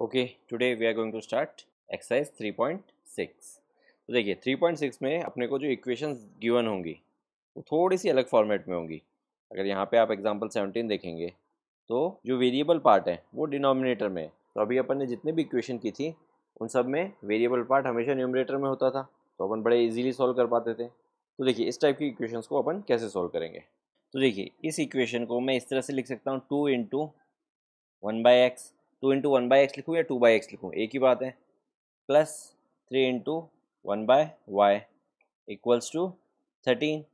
We are going to start exercise three point 3.6 तो देखिए 3.6 में अपने को जो इक्वेशंस गिवन होंगी वो थोड़ी सी अलग फॉर्मेट में होंगी अगर यहाँ पे आप एग्जांपल 17 देखेंगे तो जो वेरिएबल पार्ट है वो डिनोमिनेटर में है तो अभी अपन ने जितने भी इक्वेशन की थी उन सब में वेरिएबल पार्ट हमेशा न्यूमिनेटर में होता था तो अपन बड़े ईजिली सॉल्व कर पाते थे तो देखिए इस टाइप की इक्वेशंस को अपन कैसे सॉल्व करेंगे तो देखिए इस इक्वेशन को मैं इस तरह से लिख सकता हूँ two into one by x two into one by x लिखूँ या टू बाई एक्स लिखूँ एक ही बात है plus three into one by y equals to thirteen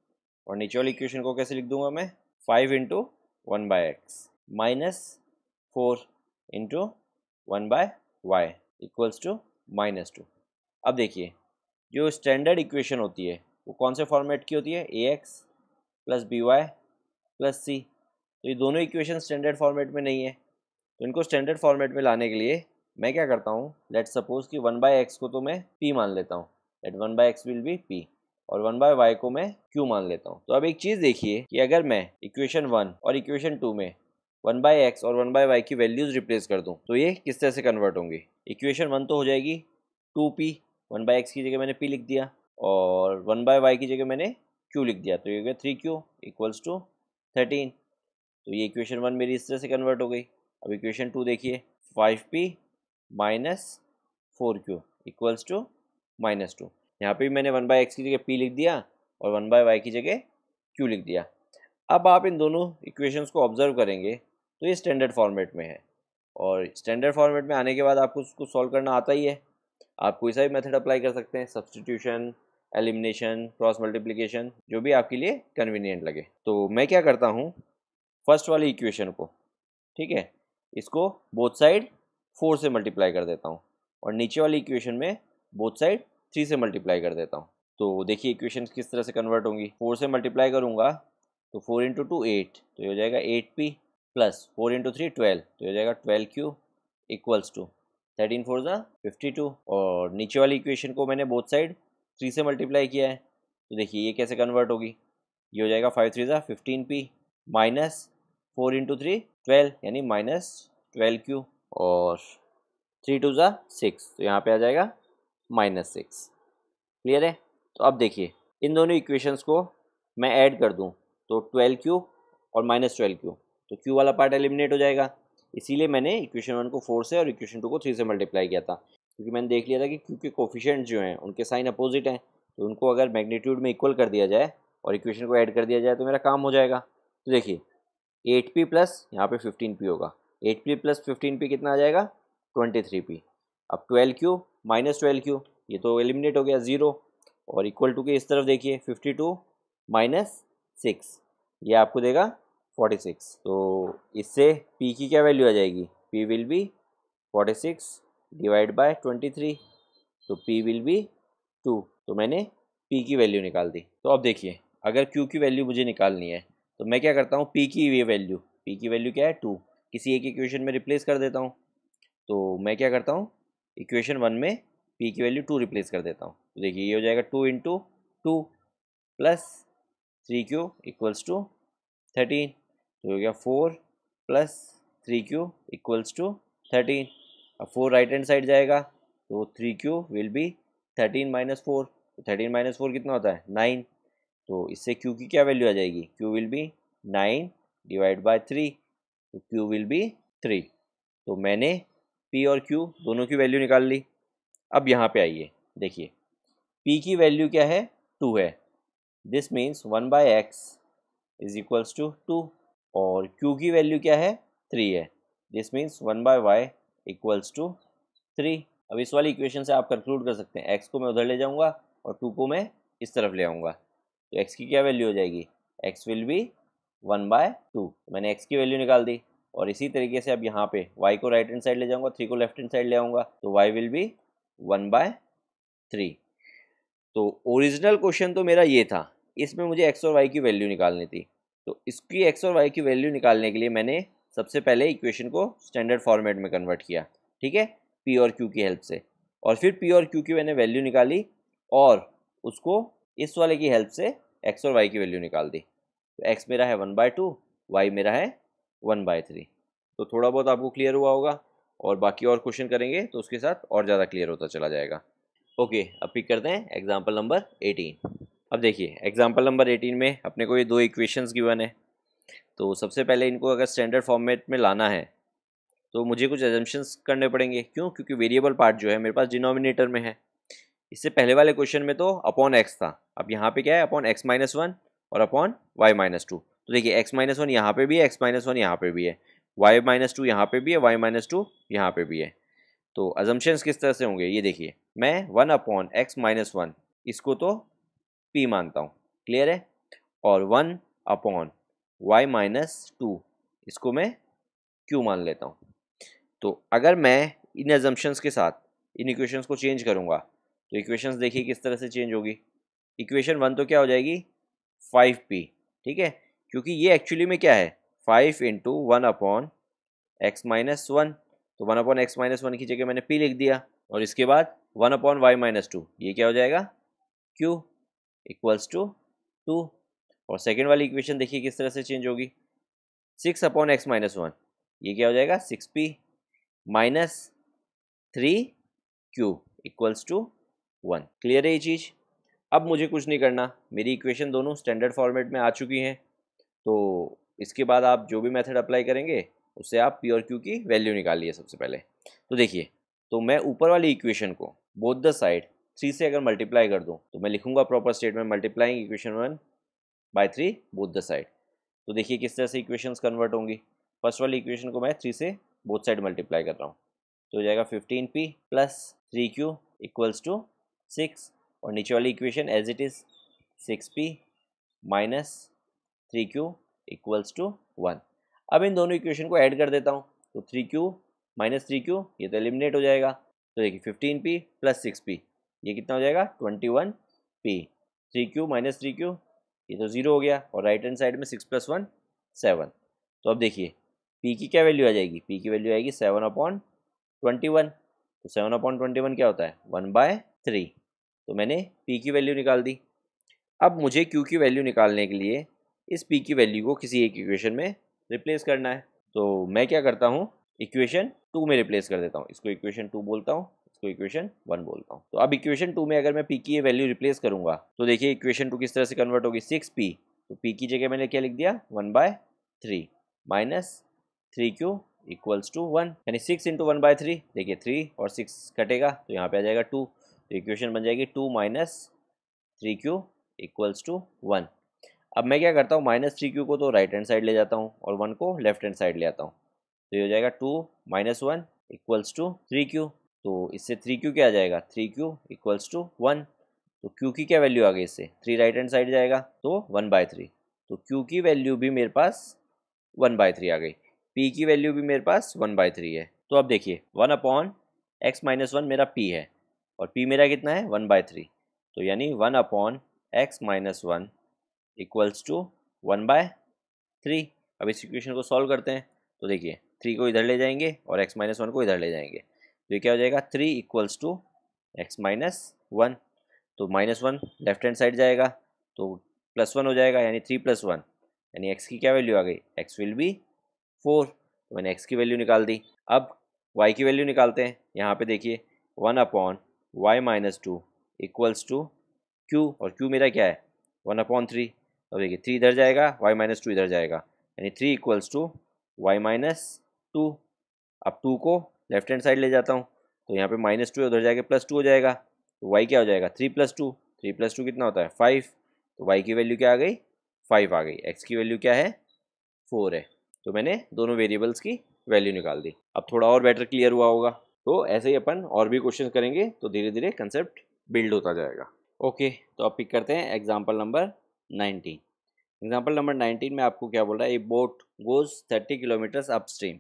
और नीचे वाली इक्वेशन को कैसे लिख दूंगा मैं five into one by x minus four into one by y equals to minus two अब देखिए जो स्टैंडर्ड इक्वेशन होती है वो कौन से फॉर्मेट की होती है a x plus b y plus c तो ये दोनों इक्वेशन स्टैंडर्ड फॉर्मेट में नहीं है इनको स्टैंडर्ड फॉर्मेट में लाने के लिए मैं क्या करता हूँ लेट सपोज कि वन बाय एक्स को तो मैं पी मान लेता हूँ let one by x will be p और वन बाय वाई को मैं क्यू मान लेता हूँ तो अब एक चीज़ देखिए कि अगर मैं इक्वेशन वन और इक्वेशन टू में वन बाय एक्स और वन बाय वाई की वैल्यूज़ रिप्लेस कर दूँ तो ये किस तरह से कन्वर्ट होंगे इक्वेशन वन तो हो जाएगी two p one by x की जगह मैंने पी लिख दिया और वन बाय वाई की जगह मैंने क्यू लिख दिया तो ये हो गया three q equals to thirteen तो ये इक्वेशन वन मेरी इस तरह से कन्वर्ट हो गई अब इक्वेशन टू देखिए five p minus four q equals to minus two यहाँ पर मैंने वन बाई एक्स की जगह पी लिख दिया और वन बाई वाई की जगह क्यू लिख दिया अब आप इन दोनों इक्वेशंस को ऑब्जर्व करेंगे तो ये स्टैंडर्ड फॉर्मेट में है और स्टैंडर्ड फॉर्मेट में आने के बाद आपको उसको सॉल्व करना आता ही है आप कोई सा भी मेथड अप्लाई कर सकते हैं सब्सटीट्यूशन एलिमिनेशन क्रॉस मल्टीप्लिकेशन जो भी आपके लिए कन्वीनियंट लगे तो मैं क्या करता हूँ फर्स्ट वाली इक्वेशन को ठीक है इसको बोथ साइड फोर से मल्टीप्लाई कर देता हूँ और नीचे वाली इक्वेशन में बोथ साइड थ्री से मल्टीप्लाई कर देता हूँ तो देखिए इक्वेशन किस तरह से कन्वर्ट होंगी फोर से मल्टीप्लाई करूँगा तो फोर इंटू टू एट तो ये हो जाएगा eight p plus four into three twelve तो ये हो जाएगा twelve q equals to thirteen four ज़ा फिफ्टी टू और नीचे वाली इक्वेशन को मैंने बोथ साइड थ्री से मल्टीप्लाई किया है तो देखिए ये कैसे कन्वर्ट होगी ये हो जाएगा फाइव थ्री ज़ा fifteen p minus four into three twelve यानी माइनस ट्वेल्व क्यू और थ्री टू ज़ा सिक्स तो यहाँ पे आ जाएगा माइनस सिक्स क्लियर है तो अब देखिए इन दोनों इक्वेशंस को मैं ऐड कर दूँ तो ट्वेल्व क्यू और माइनस ट्वेल्व क्यू तो क्यू वाला पार्ट एलिमिनेट हो जाएगा इसीलिए मैंने इक्वेशन वन को फोर से और इक्वेशन टू को थ्री से मल्टीप्लाई किया था क्योंकि मैंने देख लिया था कि क्यू के कोफिशेंट जो हैं उनके साइन अपोजिट हैं तो उनको अगर मैग्नीट्यूड में इक्वल कर दिया जाए और इक्वेशन को ऐड कर दिया जाए तो मेरा काम हो जाएगा तो देखिए एट पी प्लस यहाँ पे फिफ्टीन पी होगा eight p plus fifteen p कितना आ जाएगा ट्वेंटी थ्री पी अब twelve q minus twelve q ये तो एलिमिनेट हो गया ज़ीरो और इक्वल टू के इस तरफ देखिए फिफ्टी टू माइनस सिक्स ये आपको देगा फोर्टी सिक्स तो इससे पी की क्या वैल्यू आ जाएगी p will be forty six divide by twenty three तो पी विल बी टू तो मैंने पी की वैल्यू निकाल दी तो अब देखिए अगर क्यू की वैल्यू मुझे निकालनी है तो मैं क्या करता हूँ पी की ये वैल्यू पी की वैल्यू क्या है टू किसी एक इक्वेशन में रिप्लेस कर देता हूँ तो मैं क्या करता हूँ इक्वेशन वन में पी की वैल्यू टू रिप्लेस कर देता हूँ तो देखिए ये हो जाएगा two into two plus three q equals to thirteen तो हो गया four plus three q equals to thirteen अब फोर राइट हैंड साइड जाएगा तो three q will be thirteen minus four thirteen minus four कितना होता है नाइन तो इससे क्यू की क्या वैल्यू आ जाएगी q will be nine divide by three तो क्यू विल बी थ्री तो मैंने पी और क्यू दोनों की वैल्यू निकाल ली अब यहाँ पे आइए देखिए पी की वैल्यू क्या है टू है this means one by x is equals to two और क्यू की वैल्यू क्या है थ्री है this means one by y equals to three अब इस वाली इक्वेशन से आप कंक्लूड कर सकते हैं एक्स को मैं उधर ले जाऊँगा और टू को मैं इस तरफ ले आऊँगा तो एक्स की क्या वैल्यू हो जाएगी x will be one by two मैंने एक्स की वैल्यू निकाल दी और इसी तरीके से अब यहाँ पे वाई को राइट हैंड साइड ले जाऊँगा थ्री को लेफ्ट हैंड साइड ले आऊँगा तो y will be one by three तो ओरिजिनल क्वेश्चन तो मेरा ये था इसमें मुझे एक्स और वाई की वैल्यू निकालनी थी तो इसकी एक्स और वाई की वैल्यू निकालने के लिए मैंने सबसे पहले इक्वेशन को स्टैंडर्ड फॉर्मेट में कन्वर्ट किया ठीक है पी और क्यू की हेल्प से और फिर पी और क्यू की मैंने वैल्यू निकाली और उसको इस वाले की हेल्प से एक्स और वाई की वैल्यू निकाल दी तो एक्स मेरा है वन बाय टू वाई मेरा है वन बाय थ्री तो थोड़ा बहुत आपको क्लियर हुआ होगा और बाकी और क्वेश्चन करेंगे तो उसके साथ और ज़्यादा क्लियर होता चला जाएगा ओके अब पिक करते हैं एग्जाम्पल नंबर एटीन अब देखिए एग्जाम्पल नंबर एटीन में अपने को ये दो इक्वेशंस गिवन है तो सबसे पहले इनको अगर स्टैंडर्ड फॉर्मेट में लाना है तो मुझे कुछ एजम्पन्स करने पड़ेंगे क्यों क्योंकि वेरिएबल पार्ट जो है मेरे पास डिनोमिनेटर में है इससे पहले वाले क्वेश्चन में तो अपॉन एक्स था अब यहाँ पे क्या है अपॉन एक्स माइनस वन और अपॉन वाई माइनस टू तो देखिए एक्स माइनस वन यहाँ पे भी है एक्स माइनस वन यहाँ पे भी है वाई माइनस टू यहाँ पे भी है वाई माइनस टू यहाँ पे भी है तो अजम्पन्स किस तरह से होंगे ये देखिए मैं one upon x minus one इसको तो पी मानता हूँ क्लियर है और one upon y minus two इसको मैं क्यू मान लेता हूँ तो अगर मैं इन एजम्पन्स के साथ इन इक्वेशंस को चेंज करूँगा तो इक्वेशंस देखिए किस तरह से चेंज होगी इक्वेशन वन तो क्या हो जाएगी फाइव पी ठीक है क्योंकि ये एक्चुअली में क्या है five into one upon x minus one तो one upon x minus one की जगह मैंने पी लिख दिया और इसके बाद one upon y minus two ये क्या हो जाएगा क्यू इक्वल्स टू टू और सेकेंड वाली इक्वेशन देखिए किस तरह से चेंज होगी six upon x minus one ये क्या हो जाएगा six p minus three q equals to one clear है ये चीज़ अब मुझे कुछ नहीं करना मेरी इक्वेशन दोनों स्टैंडर्ड फॉर्मेट में आ चुकी हैं तो इसके बाद आप जो भी मेथड अप्लाई करेंगे उससे आप पी और क्यू की वैल्यू निकाल लिए सबसे पहले तो देखिए तो मैं ऊपर वाली इक्वेशन को बोथ द साइड थ्री से अगर मल्टीप्लाई कर दूँ तो मैं लिखूंगा प्रॉपर स्टेट में multiplying equation one by three both the side तो देखिए किस तरह से इक्वेशन कन्वर्ट होंगी फर्स्ट वाली इक्वेशन को मैं थ्री से बोथ साइड मल्टीप्लाई कर रहा हूँ तो हो जाएगा fifteen p plus three q equals to six और नीचे वाली equation as it is six p minus three q equals to one अब इन दोनों इक्वेशन को ऐड कर देता हूँ तो three q minus three q ये तो एलिमिनेट हो जाएगा तो देखिए fifteen p plus six p ये कितना हो जाएगा twenty one p three q minus three q ये तो ज़ीरो हो गया और राइट हैंड साइड में सिक्स प्लस वन सेवन तो अब देखिए पी की क्या वैल्यू आ जाएगी पी की वैल्यू आएगी सेवन अपॉन ट्वेंटी वन तो सेवन अपॉन ट्वेंटी वन क्या होता है वन बाय थ्री तो मैंने पी की वैल्यू निकाल दी अब मुझे क्यू की वैल्यू निकालने के लिए इस पी की वैल्यू को किसी एक इक्वेशन में रिप्लेस करना है तो मैं क्या करता हूँ इक्वेशन टू में रिप्लेस कर देता हूँ इसको इक्वेशन टू बोलता हूँ इसको इक्वेशन वन बोलता हूँ तो अब इक्वेशन टू में अगर मैं पी की ये वैल्यू रिप्लेस करूँगा तो देखिए इक्वेशन टू किस तरह से कन्वर्ट होगी सिक्स पी तो पी की जगह मैंने क्या लिख दिया one by three minus three q equals to one यानी six into one by three देखिए थ्री और सिक्स कटेगा तो यहाँ पे आ जाएगा टू तो इक्वेशन बन जाएगी two minus three q equals to one अब मैं क्या करता हूँ माइनस थ्री क्यू को तो राइट हैंड साइड ले जाता हूँ और वन को लेफ्ट हैंड साइड ले आता हूँ तो ये हो जाएगा two minus one equals to three q तो इससे थ्री क्यू क्या आ जाएगा three q equals to one तो क्यू की क्या वैल्यू आ गई इससे थ्री राइट हैंड साइड जाएगा तो वन बाय थ्री तो क्यू की वैल्यू भी मेरे पास वन बाय थ्री आ गई पी की वैल्यू भी मेरे पास वन बाय थ्री है तो अब देखिए one upon x minus one मेरा पी है और पी मेरा कितना है वन बाय थ्री तो यानी one upon x minus one equals to one by three अब इस इक्वेशन को सॉल्व करते हैं तो देखिए थ्री को इधर ले जाएंगे और एक्स माइनस वन को इधर ले जाएंगे तो ये क्या हो जाएगा three equals to x minus one तो minus one left hand side जाएगा तो प्लस वन हो जाएगा यानी थ्री प्लस वन यानी एक्स की क्या वैल्यू आ गई एक्स विल बी फोर तो मैंने एक्स की वैल्यू निकाल दी अब वाई की वैल्यू निकालते हैं यहाँ पे देखिए one upon y minus two equals to q और q मेरा क्या है वन अपॉन थ्री अब देखिए थ्री इधर जाएगा y माइनस टू इधर जाएगा यानी three equals to y minus two अब टू को लेफ्ट हैंड साइड ले जाता हूँ तो यहाँ पे माइनस टू उधर जाएगा प्लस टू हो जाएगा तो वाई क्या हो जाएगा three plus two three plus two कितना होता है फाइव तो वाई की वैल्यू क्या आ गई फाइव आ गई एक्स की वैल्यू क्या है फोर है तो मैंने दोनों वेरिएबल्स की वैल्यू निकाल दी अब थोड़ा और बेटर क्लियर हुआ होगा तो ऐसे ही अपन और भी क्वेश्चन करेंगे तो धीरे धीरे कंसेप्ट बिल्ड होता जाएगा ओके तो आप पिक करते हैं example number nineteen example number nineteen में आपको क्या बोल रहा है a boat goes thirty kilometers upstream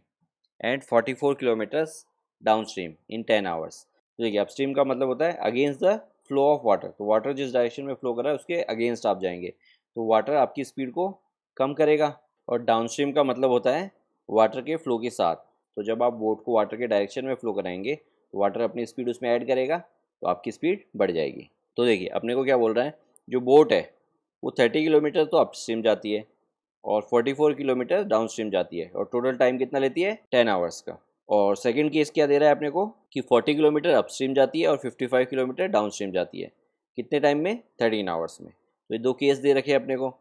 and forty four kilometers down stream in ten hours तो देखिए अपस्ट्रीम का मतलब होता है against the flow of water तो वाटर जिस डायरेक्शन में फ्लो कर रहा है उसके अगेंस्ट आप जाएंगे तो वाटर आपकी स्पीड को कम करेगा और डाउनस्ट्रीम का मतलब होता है वाटर के फ्लो के साथ तो जब आप बोट को वाटर के डायरेक्शन में फ्लो कराएंगे तो वाटर अपनी स्पीड उसमें ऐड करेगा तो आपकी स्पीड बढ़ जाएगी तो देखिए अपने को क्या बोल रहा है जो बोट है वो थर्टी किलोमीटर तो अपस्ट्रीम जाती है और forty four kilometer down stream जाती है और टोटल टाइम कितना लेती है टेन आवर्स का और सेकेंड केस क्या दे रहा है अपने को कि फोर्टी किलोमीटर अपस्ट्रीम जाती है और fifty five kilometer down stream जाती है कितने टाइम में थर्टीन आवर्स में तो ये दो केस दे रखे अपने को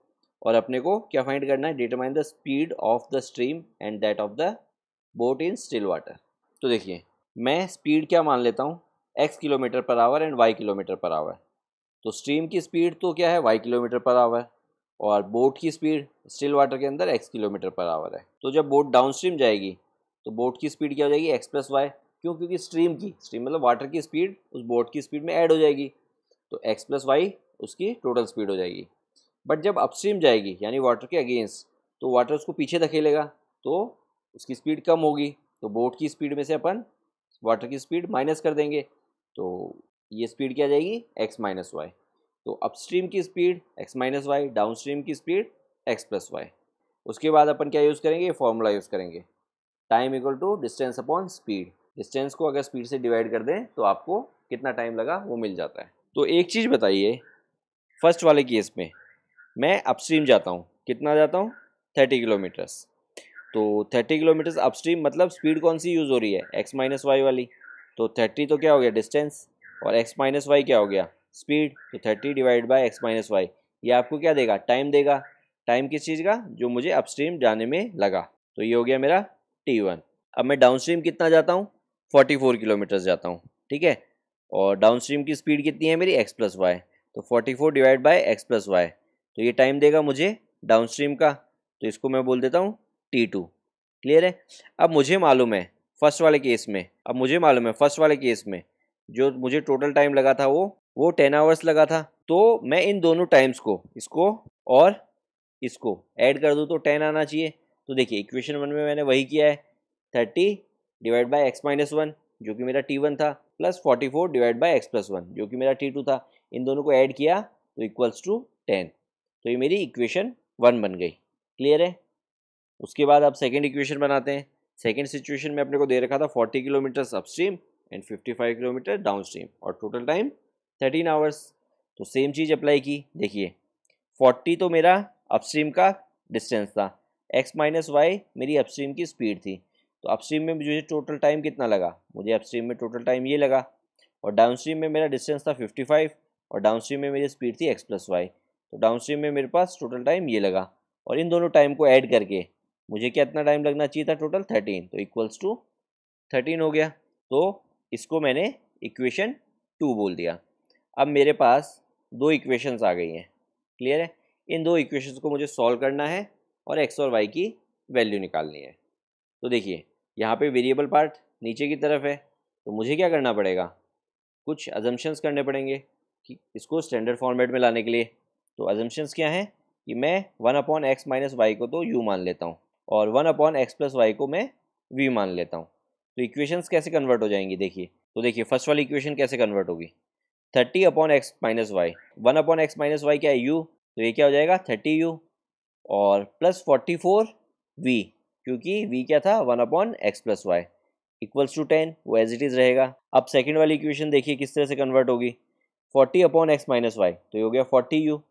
और अपने को क्या फाइंड करना है determine the speed of the stream and that of the boat in still water तो देखिए मैं स्पीड क्या मान लेता हूँ x kilometer per hour and y kilometer per hour तो स्ट्रीम की स्पीड तो क्या है वाई किलोमीटर पर आवर और बोट की स्पीड स्टिल वाटर के अंदर एक्स किलोमीटर पर आवर है तो जब बोट डाउन स्ट्रीम जाएगी तो बोट की स्पीड क्या हो जाएगी एक्स प्लस वाई क्यों क्योंकि स्ट्रीम की स्ट्रीम मतलब वाटर की स्पीड उस बोट की स्पीड में ऐड हो जाएगी तो एक्स प्लस वाई उसकी टोटल स्पीड हो जाएगी बट जब अपस्ट्रीम जाएगी यानी वाटर के अगेंस्ट तो वाटर उसको पीछे धकेलेगा तो उसकी स्पीड कम होगी तो बोट की स्पीड में से अपन वाटर की स्पीड माइनस कर देंगे तो ये स्पीड क्या जाएगी एक्स माइनस वाई तो अपस्ट्रीम की speed x minus y down की स्पीड एक्स प्लस वाई उसके बाद अपन क्या यूज़ करेंगे फॉर्मूला यूज़ करेंगे time equal to distance upon speed distance को अगर स्पीड से डिवाइड कर दें तो आपको कितना टाइम लगा वो मिल जाता है तो एक चीज़ बताइए फर्स्ट वाले केस में मैं अपस्ट्रीम जाता हूँ कितना जाता हूँ थर्टी किलोमीटर्स तो थर्टी किलोमीटर्स अपस्ट्रीम मतलब स्पीड कौन सी यूज़ हो रही है एक्स माइनस वाई वाली तो थर्टी तो क्या हो गया डिस्टेंस और एक्स माइनस वाई क्या हो गया स्पीड तो thirty divide by x minus y ये आपको क्या देगा टाइम देगा टाइम किस चीज़ का जो मुझे अपस्ट्रीम जाने में लगा तो ये हो गया मेरा टी वन अब मैं स्ट्रीम कितना जाता हूँ फोर्टी फोर किलोमीटर्स जाता हूँ ठीक है और स्ट्रीम की स्पीड कितनी है मेरी एक्स प्लस वाई तो forty four divide by x plus y तो ये टाइम देगा मुझे स्ट्रीम का तो इसको मैं बोल देता हूँ टी टू क्लियर है अब मुझे मालूम है फर्स्ट वाले केस में अब मुझे मालूम है फर्स्ट वाले केस में जो मुझे टोटल टाइम लगा था वो वो टेन आवर्स लगा था तो मैं इन दोनों टाइम्स को इसको और इसको ऐड कर दूँ तो टेन आना चाहिए तो देखिए इक्वेशन वन में मैंने वही किया है thirty divide by x minus one जो कि मेरा टी वन था plus forty four divide by x plus one जो कि मेरा टी टू था इन दोनों को ऐड किया तो इक्वल्स टू टेन तो ये मेरी इक्वेशन वन बन गई क्लियर है उसके बाद आप सेकेंड इक्वेशन बनाते हैं सेकेंड सिचुएशन में अपने को दे रखा था forty kilometer upstream and fifty five kilometer down stream और टोटल टाइम थर्टीन आवर्स तो सेम चीज़ अप्लाई की देखिए फोर्टी तो मेरा अपस्ट्रीम का डिस्टेंस था एक्स माइनस वाई मेरी अपस्ट्रीम की स्पीड थी तो अपस्ट्रीम में मुझे टोटल टाइम कितना लगा मुझे अपस्ट्रीम में टोटल टाइम ये लगा और स्ट्रीम में मेरा डिस्टेंस था फाइव और स्ट्रीम में मेरी स्पीड थी एक्स प्लस वाई तो स्ट्रीम में मेरे पास टोटल टाइम ये लगा और इन दोनों टाइम को ऐड करके मुझे क्या इतना टाइम लगना चाहिए था टोटल थर्टीन तो इक्वल्स टू थर्टीन हो गया तो इसको मैंने इक्वेशन टू बोल दिया अब मेरे पास दो इक्वेशंस आ गई हैं क्लियर है इन दो इक्वेशंस को मुझे सॉल्व करना है और एक्स और वाई की वैल्यू निकालनी है तो देखिए यहाँ पे वेरिएबल पार्ट नीचे की तरफ है तो मुझे क्या करना पड़ेगा कुछ अजम्पन्स करने पड़ेंगे कि इसको स्टैंडर्ड फॉर्मेट में लाने के लिए तो अजम्पन्स क्या हैं कि मैं one upon x minus y को तो यू मान लेता हूँ और one upon x plus y को मैं वी मान लेता हूँ तो इक्वेशंस कैसे कन्वर्ट हो जाएंगी देखिए तो देखिए फर्स्ट वाली इक्वेशन कैसे कन्वर्ट होगी thirty upon x minus y one upon x minus y क्या है यू तो ये क्या हो जाएगा थर्टी यू और प्लस फोर्टी फोर वी क्योंकि वी क्या था one upon x plus y equals to ten वो एज इट इज़ रहेगा अब सेकेंड वाली इक्वेशन देखिए किस तरह से कन्वर्ट होगी forty upon x minus y तो ये हो गया फोर्टी यू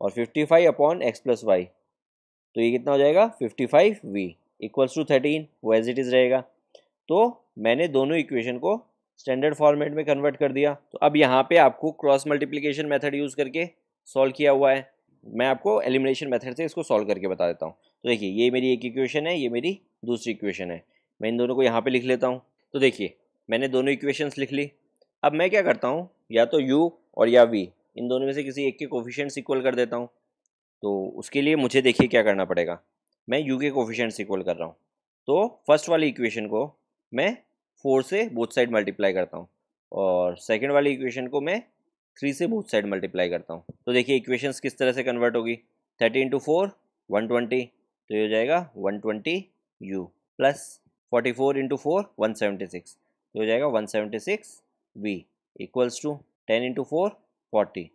और fifty five upon x plus y तो ये कितना हो जाएगा fifty five v equals to thirteen वो एज इट इज़ रहेगा तो मैंने दोनों इक्वेशन को स्टैंडर्ड फॉर्मेट में कन्वर्ट कर दिया तो अब यहाँ पे आपको क्रॉस मल्टीप्लिकेशन मेथड यूज़ करके सॉल्व किया हुआ है मैं आपको एलिमिनेशन मेथड से इसको सॉल्व करके बता देता हूँ तो देखिए ये मेरी एक इक्वेशन है ये मेरी दूसरी इक्वेशन है मैं इन दोनों को यहाँ पर लिख लेता हूँ तो देखिए मैंने दोनों इक्वेशन लिख ली अब मैं क्या करता हूँ या तो यू और या वी इन दोनों में से किसी एक के कोफिशेंट्स इक्वल कर देता हूँ तो उसके लिए मुझे देखिए क्या करना पड़ेगा मैं यू के कोफिशेंट्स इक्वल कर रहा हूँ तो फर्स्ट वाली इक्वेशन को मैं फोर से बोथ साइड मल्टीप्लाई करता हूँ और सेकेंड वाली इक्वेशन को मैं थ्री से बोथ साइड मल्टीप्लाई करता हूँ तो देखिए इक्वेशंस किस तरह से कन्वर्ट होगी thirty into four one twenty तो ये हो जाएगा one twenty u plus forty four into four one seventy six तो हो जाएगा one seventy six v equals to ten into four forty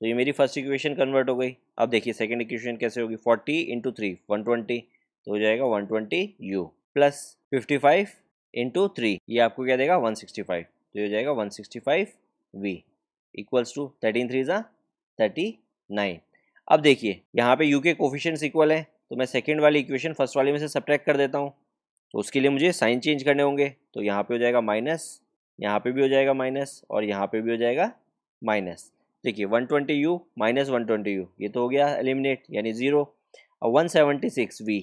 तो ये मेरी फर्स्ट इक्वेशन कन्वर्ट हो गई अब देखिए सेकेंड इक्वेशन कैसे होगी forty into three one twenty तो हो जाएगा one twenty u plus fifty five into three ये आपको क्या देगा वन सिक्सटी फाइव तो ये हो जाएगा one sixty five v equals to thirteen three ज़ा थर्टी नाइन अब देखिए यहाँ पे यू के कोफिशेंट्स इक्वल है तो मैं सेकेंड वाली इक्वेशन फर्स्ट वाली में से सब्ट्रैक्ट कर देता हूँ तो उसके लिए मुझे साइन चेंज करने होंगे तो यहाँ पे हो जाएगा माइनस यहाँ पे भी हो जाएगा माइनस और यहाँ पे भी हो जाएगा माइनस देखिए one twenty u minus one twenty u ये तो हो गया एलिमिनेट यानी ज़ीरो और one seventy six v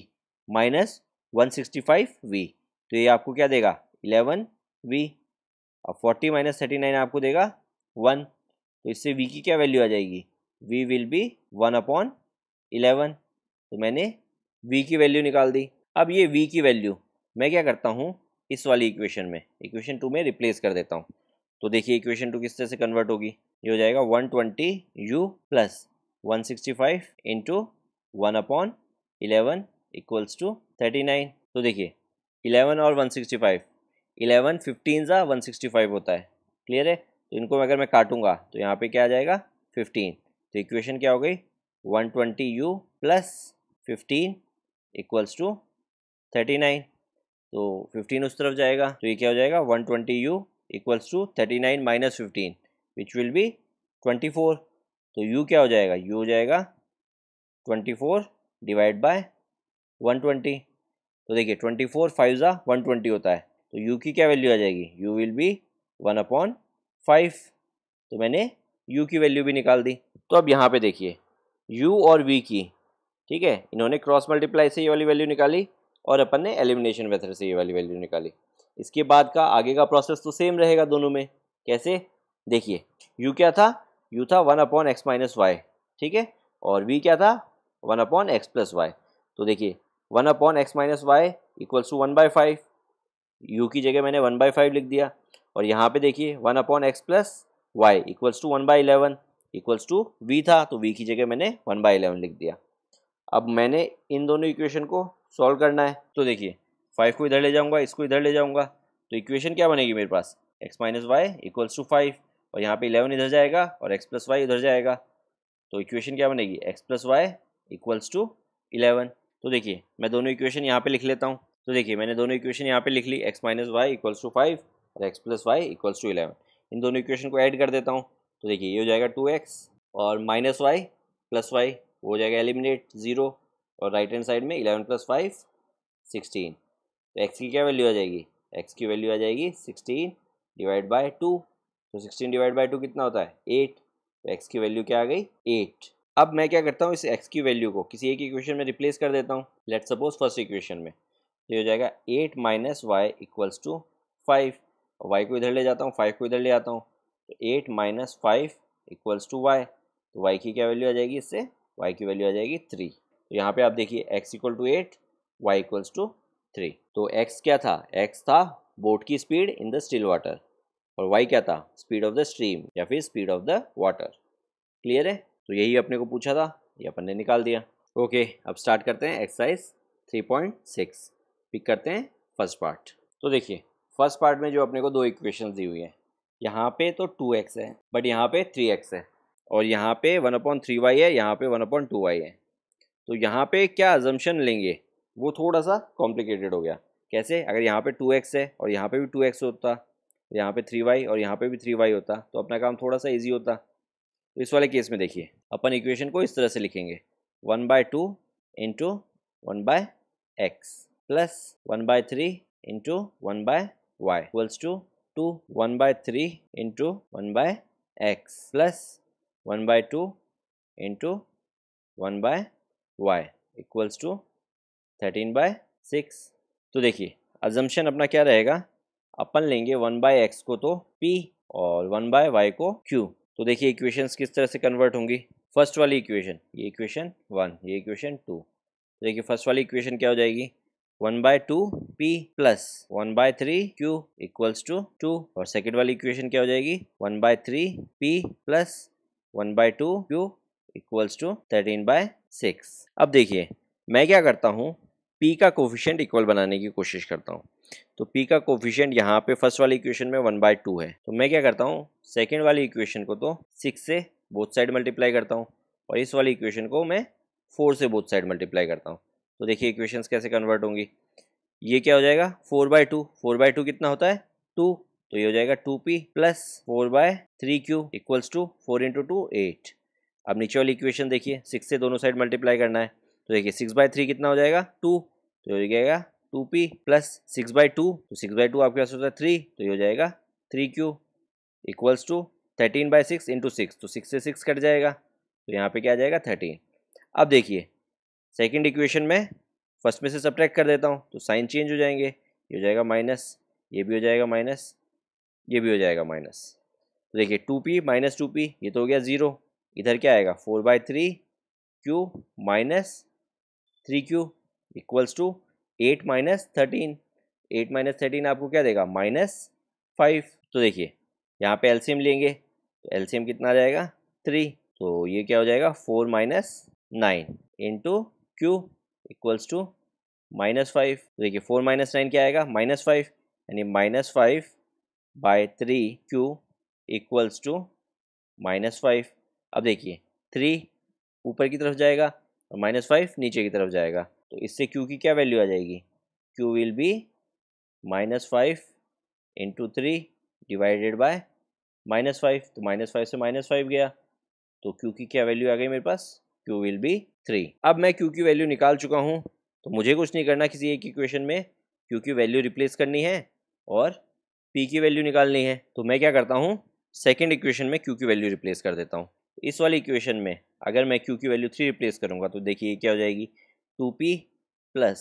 minus one sixty five v तो ये आपको क्या देगा इलेवन वी और फोर्टी माइनस थर्टी नाइन आपको देगा वन तो इससे वी की क्या वैल्यू आ जाएगी v will be one upon eleven तो मैंने वी की वैल्यू निकाल दी अब ये वी की वैल्यू मैं क्या करता हूँ इस वाली इक्वेशन में इक्वेशन टू में रिप्लेस कर देता हूँ तो देखिए इक्वेशन टू किस तरह से कन्वर्ट होगी ये हो जाएगा one twenty u plus one sixty five into one upon eleven equals to thirty nine तो देखिए इलेवन और one sixty five eleven fifteen ज़ा वन सिक्सटी फाइव होता है क्लियर है तो इनको अगर मैं काटूंगा तो यहाँ पे क्या आ जाएगा फिफ्टीन तो इक्वेशन क्या हो गई one twenty u plus fifteen equals to thirty nine तो फिफ्टीन उस तरफ जाएगा तो ये क्या हो जाएगा one twenty u equals to thirty nine minus fifteen which will be twenty four तो यू क्या हो जाएगा यू हो जाएगा twenty four divide by one twenty तो देखिए ट्वेंटी फोर फाइव ज़ा वन ट्वेंटी होता है तो यू की क्या वैल्यू आ जाएगी u will be one upon five तो मैंने यू की वैल्यू भी निकाल दी तो अब यहाँ पे देखिए यू और वी की ठीक है इन्होंने क्रॉस मल्टीप्लाई से ये वाली वैल्यू निकाली और अपन ने एलिमिनेशन मेथड से ये वाली वैल्यू निकाली इसके बाद का आगे का प्रोसेस तो सेम रहेगा दोनों में कैसे देखिए u क्या था u था one upon x minus y ठीक है और v क्या था one upon x plus y तो देखिए one upon x minus y equals to one by five u की जगह मैंने वन बाई फाइव लिख दिया और यहाँ पे देखिए one upon x plus y equals to one by eleven equals to v था तो वी की जगह मैंने वन बाई इलेवन लिख दिया अब मैंने इन दोनों इक्वेशन को सॉल्व करना है तो देखिए फाइव को इधर ले जाऊँगा इसको इधर ले जाऊँगा तो इक्वेशन क्या बनेगी मेरे पास x minus y equals to five और यहाँ पे इलेवन इधर जाएगा और एक्स प्लस वाई इधर जाएगा तो इक्वेशन क्या बनेगी x plus y equals to eleven तो देखिए मैं दोनों इक्वेशन यहाँ पे लिख लेता हूँ तो देखिए मैंने दोनों इक्वेशन यहाँ पे लिख ली x minus y equals to five और x plus y equals to eleven इन दोनों इक्वेशन को ऐड कर देता हूँ तो देखिए ये हो जाएगा टू एक्स और माइनस वाई प्लस वाई वो हो जाएगा एलिमिनेट ज़ीरो और राइट हैंड साइड में इलेवन प्लस फाइव सिक्सटीन तो एक्स की क्या वैल्यू आ जाएगी एक्स की वैल्यू आ जाएगी सिक्सटीन डिवाइड बाई टू तो सिक्सटीन डिवाइड बाई टू कितना होता है एट तो एक्स की वैल्यू क्या आ गई एट अब मैं क्या करता हूँ इस एक्स की वैल्यू को किसी एक इक्वेशन में रिप्लेस कर देता हूँ लेट सपोज फर्स्ट इक्वेशन में ये हो जाएगा eight minus y equals to five y को इधर ले जाता हूँ फाइव को इधर ले आता हूँ तो eight minus five equals to Y तो वाई की क्या वैल्यू आ जाएगी इससे वाई की वैल्यू आ जाएगी थ्री तो यहाँ पे आप देखिए x equal to eight y equals to three तो एक्स क्या था एक्स था बोट की speed in the still water और वाई क्या था स्पीड ऑफ द स्ट्रीम या फिर speed of the water clear है तो यही अपने को पूछा था ये अपन ने निकाल दिया ओके अब स्टार्ट करते हैं exercise three point six pick करते हैं फर्स्ट पार्ट तो देखिए फर्स्ट पार्ट में जो अपने को दो इक्वेशन दी हुई है यहाँ पे तो टू एक्स है बट यहाँ पे थ्री एक्स है और यहाँ पे वन अपॉन थ्री वाई है यहाँ पे वन अपॉन टू वाई है तो यहाँ पे क्या अजम्पन लेंगे वो थोड़ा सा कॉम्प्लिकेटेड हो गया कैसे अगर यहाँ पे टू एक्स है और यहाँ पे भी टू एक्स होता यहाँ पे थ्री वाई और यहाँ पे भी थ्री वाई होता तो अपना काम थोड़ा सा ईजी होता तो इस वाले केस में देखिए अपन इक्वेशन को इस तरह से लिखेंगे one by two into one by x plus one by three into one by y equals to two one by three into one by x plus one by two into one by y equals to thirteen by six तो देखिए अजम्पन अपना क्या रहेगा अपन लेंगे one by x को तो p और one by y को क्यू तो देखिए इक्वेशन किस तरह से कन्वर्ट होंगी फर्स्ट वाली इक्वेशन ये इक्वेशन वन ये इक्वेशन टू तो देखिए फर्स्ट वाली इक्वेशन क्या हो जाएगी one by two p plus one by three q equals to two और सेकेंड वाली इक्वेशन क्या हो जाएगी one by three p plus one by two q equals to thirteen by six अब देखिए मैं क्या करता हूँ पी का कोफिशेंट इक्वल बनाने की कोशिश करता हूँ तो पी का कोफिशियंट यहाँ पे फर्स्ट वाली इक्वेशन में वन बाय टू है तो मैं क्या करता हूँ सेकेंड वाली इक्वेशन को तो सिक्स से बोथ साइड मल्टीप्लाई करता हूँ और इस वाली इक्वेशन को मैं फोर से बोथ साइड मल्टीप्लाई करता हूँ तो देखिए इक्वेशन कैसे कन्वर्ट होंगी ये क्या हो जाएगा four by two four by two कितना होता है टू तो ये हो जाएगा two p plus four by three q equals to four into two eight अब नीचे वाली इक्वेशन देखिए सिक्स से दोनों साइड मल्टीप्लाई करना है तो देखिए सिक्स बाय थ्री कितना हो जाएगा टू तो हो जाएगा two p plus six by two तो सिक्स बाई टू आपके पास होता है थ्री तो ये हो जाएगा three q equals to thirteen by six into six तो सिक्स से सिक्स कट जाएगा तो यहाँ पे क्या आ जाएगा थर्टीन अब देखिए सेकेंड इक्वेशन में फर्स्ट में से सब्ट्रैक्ट कर देता हूँ तो साइन चेंज हो जाएंगे ये हो जाएगा माइनस ये भी हो जाएगा माइनस ये भी हो जाएगा माइनस तो देखिए two p minus two p ये तो हो गया ज़ीरो इधर क्या आएगा four by three q minus three q equals to eight minus thirteen eight minus thirteen आपको क्या देगा माइनस फाइव तो देखिए यहाँ पे एलसीएम लेंगे तो एलसीएम कितना आ जाएगा थ्री तो ये क्या हो जाएगा four minus nine into q equals to minus five तो देखिए फोर माइनस नाइन क्या आएगा माइनस फाइव यानी minus five by three q equals to minus five अब देखिए थ्री ऊपर की तरफ जाएगा और माइनस फाइव नीचे की तरफ जाएगा तो इससे क्यू की क्या वैल्यू आ जाएगी q will be minus five into three divided by minus five तो माइनस फाइव से माइनस फाइव गया तो क्यू की क्या वैल्यू आ गई मेरे पास क्यू विल बी थ्री अब मैं क्यू की वैल्यू निकाल चुका हूँ तो मुझे कुछ नहीं करना किसी एक इक्वेशन में क्यू की वैल्यू रिप्लेस करनी है और पी की वैल्यू निकालनी है तो मैं क्या करता हूँ सेकेंड इक्वेशन में क्यू की वैल्यू रिप्लेस कर देता हूँ इस वाली इक्वेशन में अगर मैं क्यू की वैल्यू थ्री रिप्लेस करूँगा तो देखिए क्या हो जाएगी two p plus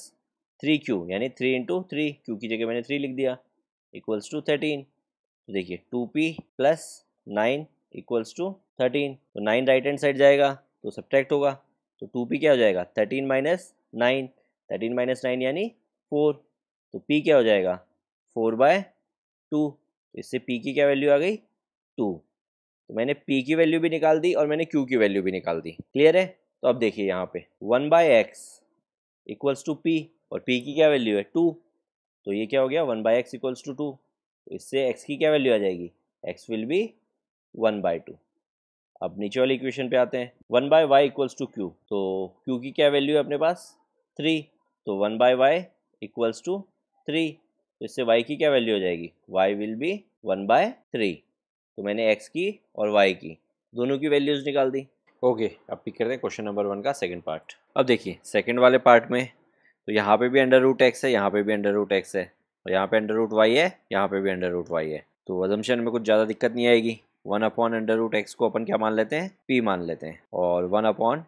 three q यानी थ्री इंटू थ्री क्यू की जगह मैंने थ्री लिख दिया इक्वल्स टू थर्टीन तो देखिए two p plus nine equals to thirteen तो नाइन राइट हैंड साइड जाएगा तो सब्ट्रैक्ट होगा तो टू पी क्या हो जाएगा thirteen minus nine thirteen minus nine यानी फोर तो पी क्या हो जाएगा फोर बाय टू तो इससे पी की क्या वैल्यू आ गई टू तो मैंने पी की वैल्यू भी निकाल दी और मैंने क्यू की वैल्यू भी निकाल दी क्लियर है तो अब देखिए यहाँ पे one by x equals to p और पी की क्या वैल्यू है टू तो ये क्या हो गया one by x equals to two इससे एक्स की क्या वैल्यू आ जाएगी x will be one by two अब नीचे वाली इक्वेशन पे आते हैं one by y equals to q तो क्यू की क्या वैल्यू है अपने पास थ्री तो one by y equals to three तो इससे वाई की क्या वैल्यू हो जाएगी y will be one by three तो मैंने एक्स की और वाई की दोनों की वैल्यूज़ निकाल दी ओके अब पिक करते हैं क्वेश्चन नंबर वन का सेकंड पार्ट अब देखिए सेकंड वाले पार्ट में तो यहाँ पे भी अंडर रूट एक्स है यहाँ पे भी अंडर रूट एक्स है और यहाँ पे अंडर रूट वाई है यहाँ पे भी अंडर रूट वाई है तो वजमशन में कुछ ज़्यादा दिक्कत नहीं आएगी one upon under root x को अपन क्या मान लेते हैं पी मान लेते हैं और one upon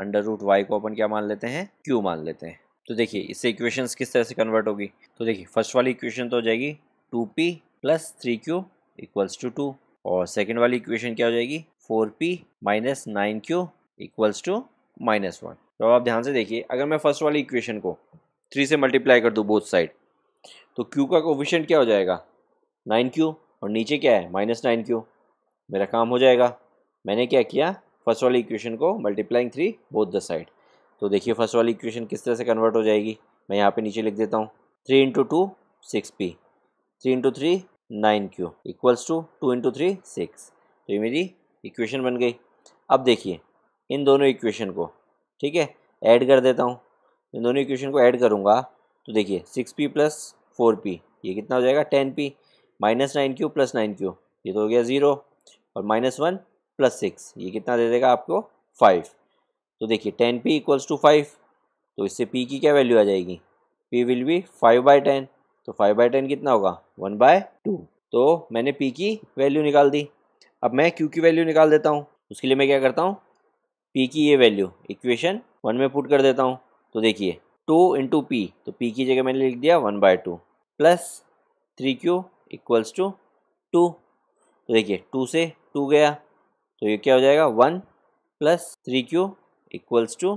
under root y को अपन क्या मान लेते हैं क्यू मान लेते हैं तो देखिए इससे इक्वेशन किस तरह से कन्वर्ट होगी तो देखिए फर्स्ट वाली इक्वेशन तो हो जाएगी two p plus three q equals to two और सेकेंड वाली इक्वेशन क्या हो जाएगी four p minus nine q equals to minus one तो आप ध्यान से देखिए अगर मैं फर्स्ट वाली इक्वेशन को थ्री से मल्टीप्लाई कर दूँ बोथ साइड तो क्यू का कोफिशेंट क्या हो जाएगा नाइन क्यू और नीचे क्या है माइनस नाइन क्यू मेरा काम हो जाएगा मैंने क्या किया फर्स्ट वाली इक्वेशन को multiplying three both the side तो देखिए फर्स्ट वाली इक्वेशन किस तरह से कन्वर्ट हो जाएगी मैं यहाँ पे नीचे लिख देता हूँ three into two six p three into three nine q equals to two into three six तो ये मेरी इक्वेशन बन गई अब देखिए इन दोनों इक्वेशन को ठीक है ऐड कर देता हूँ इन दोनों इक्वेशन को ऐड करूँगा तो देखिए six p plus four p ये कितना हो जाएगा ten p minus nine q plus nine q ये तो हो गया ज़ीरो और माइनस वन प्लस सिक्स ये कितना दे देगा आपको फाइव तो देखिए ten p equals to five तो इससे पी की क्या वैल्यू आ जाएगी p will be five by ten तो फाइव बाई टेन कितना होगा वन बाय टू तो मैंने पी की वैल्यू निकाल दी अब मैं क्यू की वैल्यू निकाल देता हूँ उसके लिए मैं क्या करता हूँ पी की ये वैल्यू इक्वेशन वन में पुट कर देता हूँ तो देखिए टू इंटू पी तो पी की जगह मैंने लिख दिया one by two plus three q equals to two तो देखिए टू से टू गया तो ये क्या हो जाएगा one plus three q equals to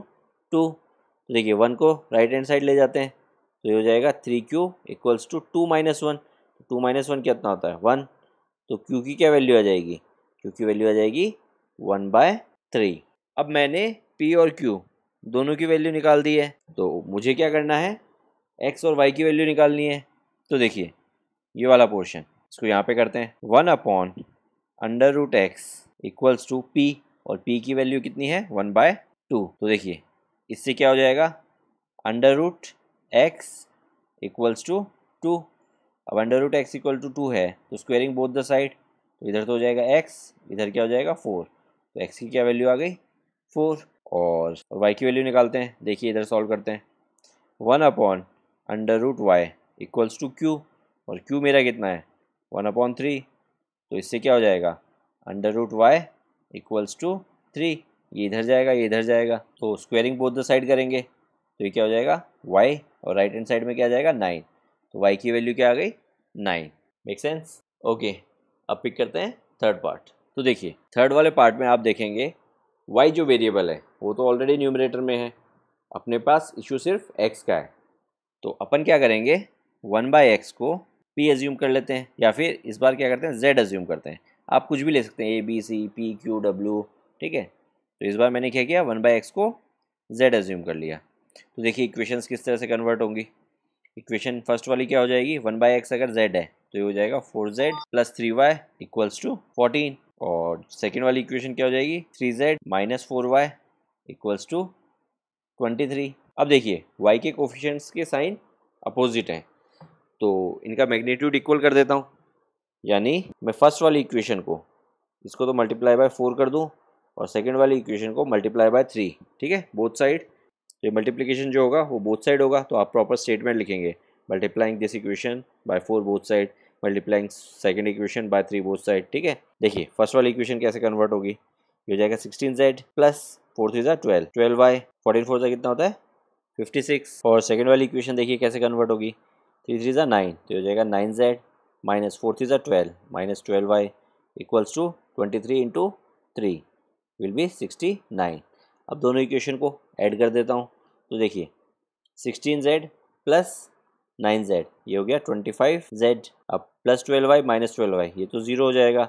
two तो देखिए वन को राइट हैंड साइड ले जाते हैं तो ये हो जाएगा three q equals to two minus one two minus one कितना होता है वन तो क्यू की क्या वैल्यू आ जाएगी क्यू की वैल्यू आ जाएगी वन बाय थ्री अब मैंने पी और क्यू दोनों की वैल्यू निकाल दी है तो मुझे क्या करना है एक्स और वाई की वैल्यू निकालनी है तो देखिए ये वाला पोर्शन इसको यहाँ पे करते हैं one upon under root x equals to p और पी की वैल्यू कितनी है वन बाय टू तो देखिए इससे क्या हो जाएगा under root x equals to two अब under root x equal to two है तो स्क्वेयरिंग बोथ द साइड तो इधर तो हो जाएगा एक्स इधर क्या हो जाएगा फोर तो एक्स की क्या वैल्यू आ गई फोर और वाई की वैल्यू निकालते हैं देखिए इधर सॉल्व करते हैं one upon under root y equals to q और क्यू मेरा कितना है वन अपॉन थ्री तो इससे क्या हो जाएगा under root y equals to three ये इधर जाएगा ये इधर जाएगा तो स्क्वेयरिंग बोथ द साइड करेंगे तो ये क्या हो जाएगा वाई और राइट हैंड साइड में क्या आ जाएगा नाइन तो वाई की वैल्यू क्या आ गई नाइन मेक सेंस ओके अब पिक करते हैं थर्ड पार्ट तो देखिए थर्ड वाले पार्ट में आप देखेंगे वाई जो वेरिएबल है वो तो ऑलरेडी न्यूमरेटर में है अपने पास इशू सिर्फ एक्स का है तो अपन क्या करेंगे वन बाय एक्स को पी एज्यूम कर लेते हैं या फिर इस बार क्या करते हैं जेड एज्यूम करते हैं आप कुछ भी ले सकते हैं a b c p q डब्ल्यू ठीक है तो इस बार मैंने क्या किया वन बाय एक्स को जेड एज्यूम कर लिया तो देखिए इक्वेशंस किस तरह से कन्वर्ट होंगी इक्वेशन फर्स्ट वाली क्या हो जाएगी वन बाय एक्स अगर जेड है तो ये हो जाएगा four z plus three y equals to fourteen और सेकेंड वाली इक्वेशन क्या हो जाएगी three Z minus four y equals to twenty three अब देखिए वाई के कोफिशेंट्स के साइन अपोजिट हैं तो इनका मैग्नीट्यूड इक्वल कर देता हूँ यानी मैं फर्स्ट वाली इक्वेशन को इसको तो मल्टीप्लाई बाय फोर कर दूँ और सेकेंड वाली इक्वेशन को मल्टीप्लाई बाय थ्री ठीक है बोथ साइड तो ये मल्टीप्लीकेशन जो होगा वो बोथ साइड होगा तो आप प्रॉपर स्टेटमेंट लिखेंगे multiplying this equation by four both side multiplying second equation by three both side ठीक है देखिए फर्स्ट वाली इक्वेशन कैसे कन्वर्ट होगी ये हो जाएगा sixteen z plus four three z twelve twelve by fourteen four ज़ा कितना होता है फिफ्टी सिक्स और सेकेंड वाली इक्वेशन देखिए कैसे कन्वर्ट होगी थ्री थ्री ज़ा नाइन तो हो जाएगा nine z minus four three ज़ा twelve minus twelve y equals to twenty three into three will be sixty nine अब दोनों इक्वेशन को ऐड कर देता हूँ तो देखिए sixteen z plus nine z ये हो गया ट्वेंटी फाइव जेड अब plus twelve y minus twelve y ये तो ज़ीरो हो जाएगा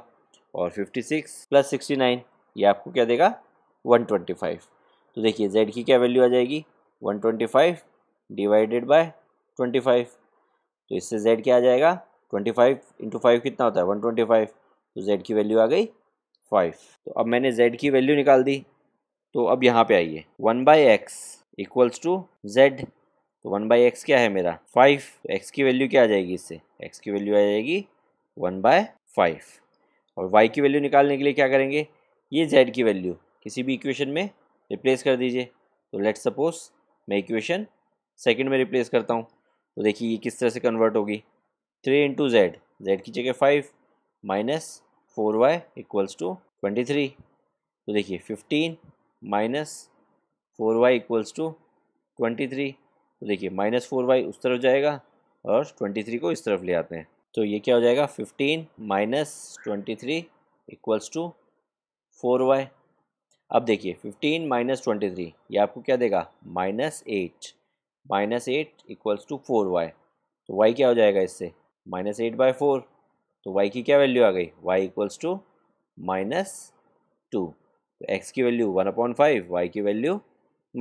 और fifty six plus sixty nine ये आपको क्या देगा वन ट्वेंटी फाइव तो देखिए जेड की क्या वैल्यू आ जाएगी one twenty five divided by twenty five तो इससे जेड क्या आ जाएगा ट्वेंटी फाइव इंटू फाइव कितना होता है वन ट्वेंटी फाइव तो जेड की वैल्यू आ गई फाइव तो अब मैंने जेड की वैल्यू निकाल दी तो अब यहाँ पे आइए one by x equals to z तो वन बाई एक्स क्या है मेरा फाइव एक्स की वैल्यू क्या आ जाएगी इससे एक्स की वैल्यू आ जाएगी वन बाय फाइव और वाई की वैल्यू निकालने के लिए क्या करेंगे ये जेड की वैल्यू किसी भी इक्वेशन में रिप्लेस कर दीजिए तो लेट सपोज मैं इक्वेशन सेकेंड में रिप्लेस करता हूँ तो देखिए ये किस तरह से कन्वर्ट होगी थ्री इंटू जेड जेड की जगह five minus four y equals to twenty three तो देखिए fifteen minus four y equals to twenty three तो देखिए माइनस फोर वाई उस तरफ जाएगा और ट्वेंटी थ्री को इस तरफ ले आते हैं तो ये क्या हो जाएगा fifteen minus twenty three equals to four y अब देखिए फिफ्टीन माइनस ट्वेंटी थ्री ये आपको क्या देगा minus eight minus eight equals to four y तो वाई क्या हो जाएगा इससे माइनस एट बाई फोर तो वाई की क्या वैल्यू आ गई y equals to minus two तो एक्स की value one upon five y की वैल्यू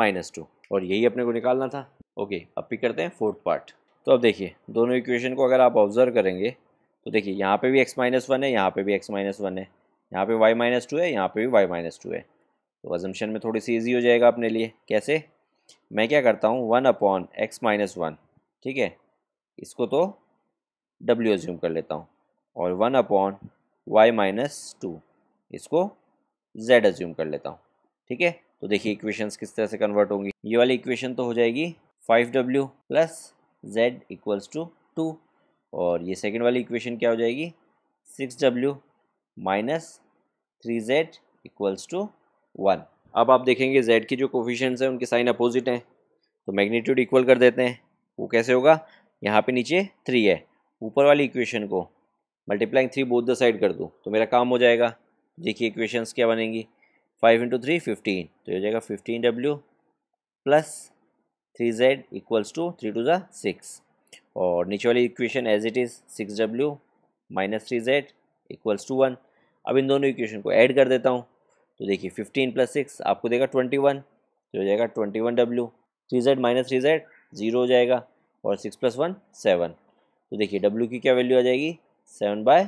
माइनस टू और यही अपने को निकालना था ओके अब पिक करते हैं फोर्थ पार्ट तो अब देखिए दोनों इक्वेशन को अगर आप ऑब्जर्व करेंगे तो देखिए यहाँ पे भी x माइनस वन है यहाँ पे भी x माइनस वन है यहाँ पे y माइनस टू है यहाँ पे भी y माइनस टू है तो अजम्पन में थोड़ी सी ईजी हो जाएगा अपने लिए कैसे मैं क्या करता हूँ one upon x minus one ठीक है इसको तो डब्ल्यू एज्यूम कर लेता हूँ और one upon y minus two इसको जेड एज्यूम कर लेता हूँ ठीक है तो देखिए इक्वेशंस किस तरह से कन्वर्ट होंगी ये वाली इक्वेशन तो हो जाएगी 5w plus z equals to two और ये सेकेंड वाली इक्वेशन क्या हो जाएगी 6w minus three Z equals to one अब आप देखेंगे जेड की जो कोफिशेंट्स हैं उनके साइन अपोजिट हैं तो मैग्नीट्यूड इक्वल कर देते हैं वो कैसे होगा यहाँ पे नीचे थ्री है ऊपर वाली इक्वेशन को multiplying three both the side कर दूँ तो मेरा काम हो जाएगा देखिए इक्वेशंस क्या बनेंगी फाइव इंटू थ्री फिफ्टीन तो हो जाएगा फिफ्टीन डब्ल्यू plus three Z equals to three two ज़ा सिक्स और नीचे वाली equation as it is six W minus three Z equals to one अब इन दोनों इक्वेशन को ऐड कर देता हूँ तो देखिए फिफ्टीन प्लस सिक्स आपको देगा ट्वेंटी वन तो हो जाएगा ट्वेंटी वन डब्ल्यू three Z minus three z zero हो जाएगा और सिक्स प्लस वन सेवन तो देखिए डब्ल्यू की क्या वैल्यू आ जाएगी सेवन बाय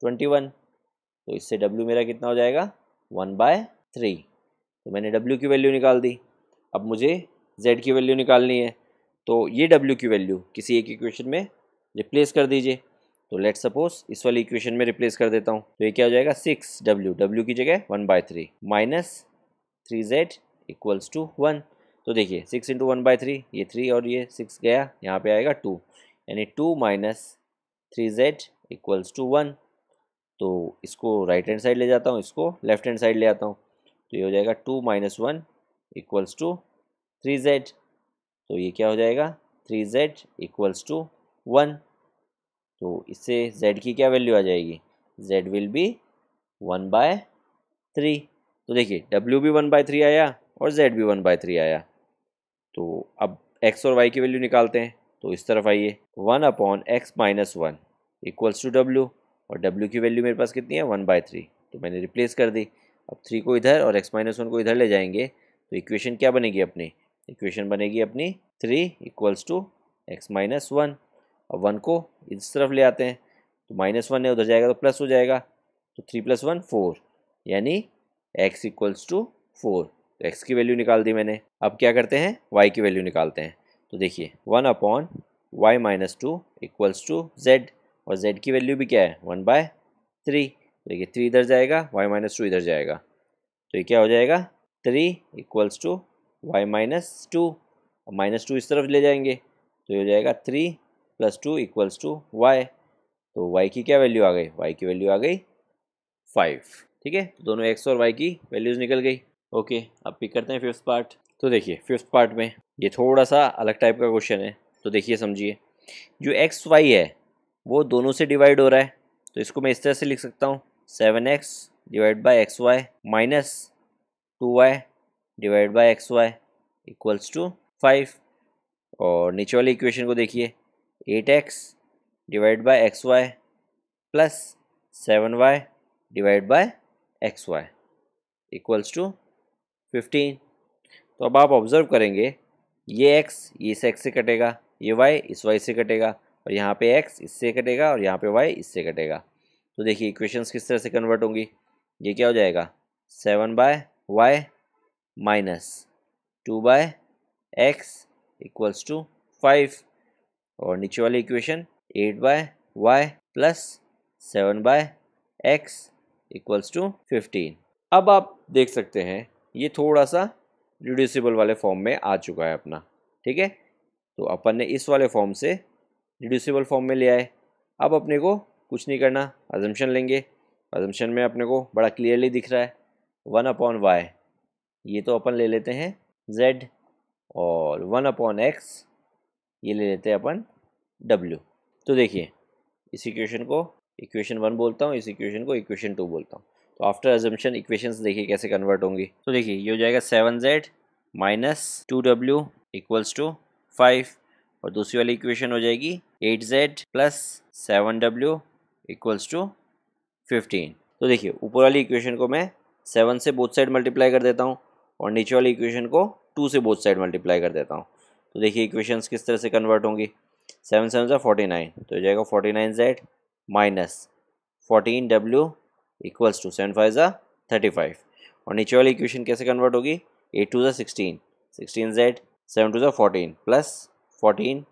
ट्वेंटी वन तो इससे डब्ल्यू मेरा कितना हो जाएगा वन बाय थ्री तो मैंने डब्ल्यू की वैल्यू निकाल दी अब मुझे z की वैल्यू निकालनी है तो ये w की वैल्यू किसी एक इक्वेशन में रिप्लेस कर दीजिए तो लेट सपोज इस वाली इक्वेशन में रिप्लेस कर देता हूँ तो ये क्या हो जाएगा सिक्स डब्ल्यू डब्ल्यू की जगह one by three minus three Z equals to one तो देखिए six into one by three ये थ्री और ये सिक्स गया यहाँ पे आएगा टू यानी two minus three Z equals to one तो इसको राइट हैंड साइड ले जाता हूँ इसको लेफ्ट हैंड साइड ले आता हूँ तो ये हो जाएगा two minus one equals to three z तो ये क्या हो जाएगा three Z equals to one तो इससे z की क्या वैल्यू आ जाएगी z will be one by three तो देखिए w भी वन बाय थ्री आया और z भी वन बाय थ्री आया तो अब x और y की वैल्यू निकालते हैं तो इस तरफ आइए one upon x minus one equals to डब्ल्यू और डब्ल्यू की वैल्यू मेरे पास कितनी है वन बाय थ्री तो मैंने रिप्लेस कर दी अब थ्री को इधर और एक्स माइनस वन को इधर ले जाएंगे तो इक्वेशन क्या बनेगी अपनी इक्वेशन बनेगी अपनी three equals to x minus one और वन को इस तरफ ले आते हैं तो माइनस वन है उधर जाएगा तो प्लस हो जाएगा तो थ्री प्लस वन फोर यानी एक्स इक्वल्स टू फोर तो एक्स की वैल्यू निकाल दी मैंने अब क्या करते हैं वाई की वैल्यू निकालते हैं तो देखिए one upon y minus two equals to z और जेड की वैल्यू भी क्या है वन बाय थ्री देखिए थ्री इधर जाएगा वाई माइनस टू इधर जाएगा तो ये क्या हो जाएगा three equals to y minus two minus two इस तरफ ले जाएंगे तो ये हो जाएगा three plus two equals to Y तो वाई की क्या वैल्यू आ गई वाई की वैल्यू आ गई फाइव ठीक है तो दोनों एक्स और वाई की वैल्यूज़ निकल गई ओके अब पिक करते हैं फिफ्थ पार्ट तो देखिए फिफ्थ पार्ट में ये थोड़ा सा अलग टाइप का क्वेश्चन है तो देखिए समझिए जो एक्स वाई है वो दोनों से डिवाइड हो रहा है तो इसको मैं इस तरह से लिख सकता हूँ seven x divide by x y minus two y divide by x y equals to five और नीचे वाली इक्वेशन को देखिए eight x divide by x y plus seven y divide by x y equals to fifteen तो अब आप observe करेंगे ये एक्स ये इस एक्स से कटेगा ये वाई इस वाई से कटेगा और यहाँ पे एक्स इससे कटेगा और यहाँ पे वाई इससे कटेगा तो देखिए इक्वेशंस किस तरह से कन्वर्ट होंगी ये क्या हो जाएगा seven by y minus two by x equals to five और नीचे वाली equation eight by y plus seven by x equals to fifteen अब आप देख सकते हैं ये थोड़ा सा रिड्यूसिबल वाले फॉर्म में आ चुका है अपना ठीक है तो अपन ने इस वाले फॉर्म से रिड्यूसिबल फॉर्म में लिया है अब अपने को कुछ नहीं करना अजम्पन लेंगे अजम्पन में अपने को बड़ा क्लियरली दिख रहा है वन अपॉन वाई ये तो अपन ले लेते हैं जेड और वन अपॉन एक्स ये ले लेते हैं अपन डब्ल्यू तो देखिए इस इक्वेशन को इक्वेशन वन बोलता हूँ इस इक्वेशन को इक्वेशन टू बोलता हूँ तो आफ्टर एजम्पन इक्वेशन देखिए कैसे कन्वर्ट होंगी तो देखिए ये हो जाएगा seven z minus two W equals to five और दूसरी वाली इक्वेशन हो जाएगी एट जेड प्लस सेवन डब्ल्यू इक्वल्स टू फिफ्टीन तो देखिए ऊपर वाली इक्वेशन को मैं सेवन से बोथ साइड मल्टीप्लाई कर देता हूँ और नीचे वाली इक्वेशन को टू से बोथ साइड मल्टीप्लाई कर देता हूँ तो देखिए इक्वेशंस किस तरह से कन्वर्ट होंगी सेवन सेवन सा फोर्टी नाइन तो हो जाएगा forty nine z minus fourteen डब्ल्यू इक्वल्स टू सेवन फाइव ज़ा थर्टी फाइव और नीचे वाली इक्वेशन कैसे कन्वर्ट होगी एट टू ज़ा sixteen sixteen z seven two ज़ा फोर्टीन प्लस फोर्टीन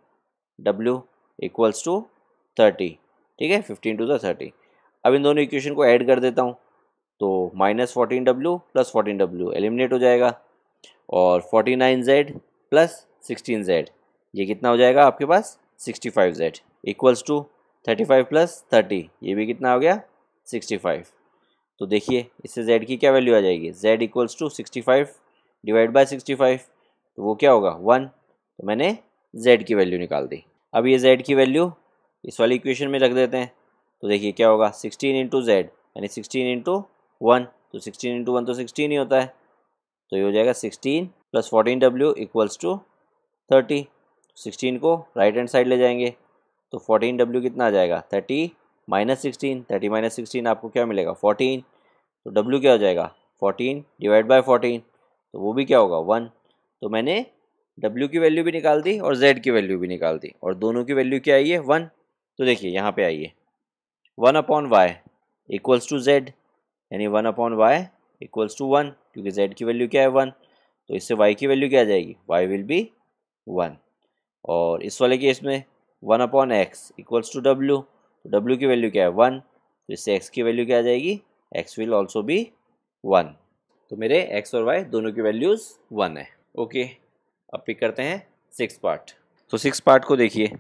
डब्ल्यू इक्वल्स टू थर्टी ठीक है फिफ्टीन टू ज़ा थर्टी अब इन दोनों इक्वेशन को ऐड कर देता हूँ तो minus fourteen W plus fourteen W eliminate हो जाएगा और forty nine Z plus sixteen Z ये कितना हो जाएगा आपके पास sixty five Z equals to thirty five plus thirty ये भी कितना हो गया सिक्सटी फाइव तो देखिए इससे जेड की क्या वैल्यू आ जाएगी z equals to sixty five divide by sixty five तो वो क्या होगा वन तो मैंने जेड की वैल्यू निकाल दी अब ये जेड की वैल्यू इस वाली इक्वेशन में रख देते हैं तो देखिए क्या होगा सिक्सटीन इंटू जेड यानी सिक्सटीन इंटू वन तो सिक्सटीन इंटू वन तो सिक्सटीन ही होता है तो ये हो जाएगा सिक्सटीन प्लस फोर्टीन डब्ल्यू इक्वल्स टू थर्टी सिक्सटीन को राइट हैंड साइड ले जाएंगे तो फोर्टीन डब्ल्यू कितना आ जाएगा thirty minus sixteen thirty minus sixteen आपको क्या मिलेगा फोर्टीन तो डब्ल्यू क्या हो जाएगा फोर्टीन डिवाइड बाई फोर्टीन तो वो भी क्या होगा वन तो मैंने डब्ल्यू की वैल्यू भी निकाल दी और जेड की वैल्यू भी निकाल दी और दोनों की वैल्यू क्या आई है वन तो देखिए यहाँ पे आइए one upon y equals to z यानी one upon y equals to one क्योंकि जेड की वैल्यू क्या है वन तो इससे वाई की वैल्यू क्या आ जाएगी वाई विल बी वन और इस वाले केस में one upon x equals to डब्ल्यू तो डब्ल्यू की वैल्यू क्या है वन तो इससे एक्स की वैल्यू क्या आ जाएगी x will also be one तो मेरे एक्स और वाई दोनों की वैल्यूज़ वन है ओके अब पिक करते हैं सिक्स पार्ट तो सिक्स पार्ट को देखिए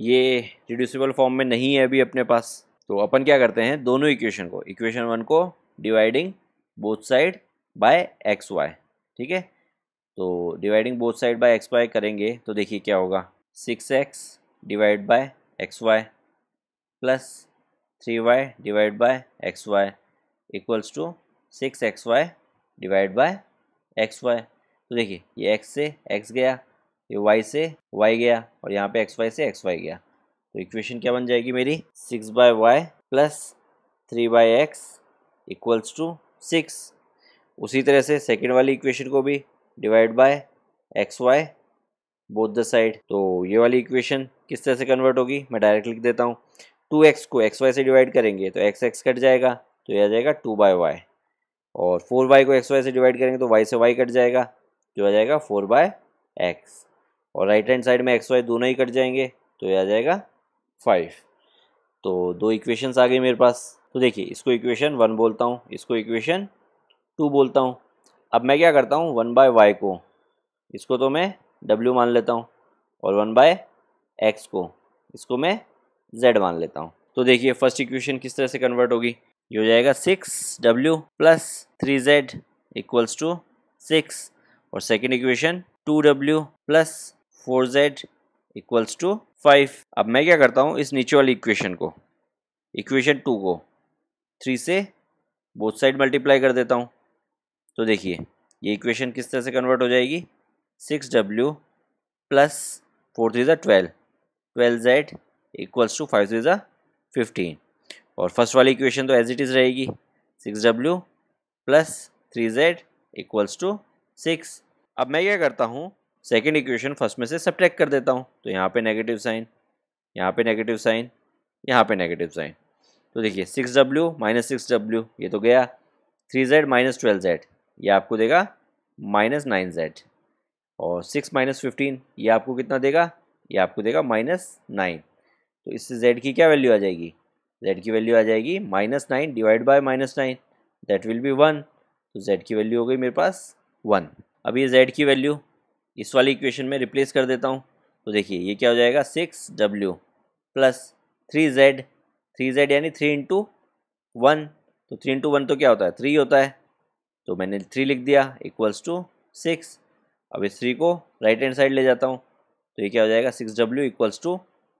ये रिड्यूसिबल फॉर्म में नहीं है अभी अपने पास तो अपन क्या करते हैं दोनों इक्वेशन को इक्वेशन वन को dividing both side by x y ठीक है तो dividing both side by x y करेंगे तो देखिए क्या होगा six x divide by x y plus three y divide by x y equals to six x y divide by x y तो देखिए ये एक्स से एक्स गया ये वाई से वाई गया और यहाँ पे एक्स वाई से एक्स वाई गया तो इक्वेशन क्या बन जाएगी मेरी six by y plus three by x equals to six उसी तरह से सेकेंड वाली इक्वेशन को भी divide by x y both the side तो ये वाली इक्वेशन किस तरह से कन्वर्ट होगी मैं डायरेक्ट लिख देता हूँ टू एक्स को एक्स वाई से डिवाइड करेंगे तो एक्स एक्स कट जाएगा तो यह आ जाएगा टू बाय वाई और फोर वाई को एक्स वाई से डिवाइड करेंगे तो वाई से वाई कट जाएगा जो आ जाएगा फोर बाय एक्स और राइट हैंड साइड में एक्स वाई दोनों ही कट जाएंगे तो यह आ जाएगा फाइव तो दो इक्वेशंस आ गए मेरे पास तो देखिए इसको इक्वेशन वन बोलता हूँ इसको इक्वेशन टू बोलता हूँ अब मैं क्या करता हूँ वन बाय वाई को इसको तो मैं डब्ल्यू मान लेता हूँ और वन बाय एक्स को इसको मैं जेड मान लेता हूँ तो देखिए फर्स्ट इक्वेशन किस तरह से कन्वर्ट होगी ये हो जाएगा सिक्स डब्ल्यू plus three Z equals to six और सेकेंड इक्वेशन टू डब्ल्यू plus four z equals to five अब मैं क्या करता हूँ इस नीचे वाली इक्वेशन को इक्वेशन टू को थ्री से बोथ साइड मल्टीप्लाई कर देता हूँ तो देखिए ये इक्वेशन किस तरह से कन्वर्ट हो जाएगी सिक्स डब्ल्यू प्लस फोर थ्री ज़ा twelve twelve z equals to five three ज़ा फिफ्टीन और फर्स्ट वाली इक्वेशन तो एज इट इज़ रहेगी सिक्स डब्ल्यू plus three Z equals to six अब मैं क्या करता हूँ सेकेंड इक्वेशन फर्स्ट में से सब्ट्रैक्ट कर देता हूँ तो यहाँ पे नेगेटिव साइन यहाँ पे नेगेटिव साइन यहाँ पे नेगेटिव साइन तो देखिए six W minus six W ये तो गया three Z minus twelve Z ये आपको देगा माइनस नाइन जेड और सिक्स माइनस फिफ्टीन ये आपको कितना देगा ये आपको देगा माइनस नाइन तो इससे जेड की क्या वैल्यू आ जाएगी जेड की वैल्यू आ जाएगी minus nine divide by minus nine that will be one तो जेड की वैल्यू हो गई मेरे पास वन अब ये जेड की वैल्यू इस वाली इक्वेशन में रिप्लेस कर देता हूँ तो देखिए ये क्या हो जाएगा सिक्स डब्ल्यू plus three z three z यानी थ्री इंटू वन तो थ्री इंटू वन तो क्या होता है थ्री होता है तो मैंने थ्री लिख दिया इक्वल्स टू सिक्स अब इस थ्री को राइट हैंड साइड ले जाता हूँ तो ये क्या हो जाएगा सिक्स डब्ल्यू equals to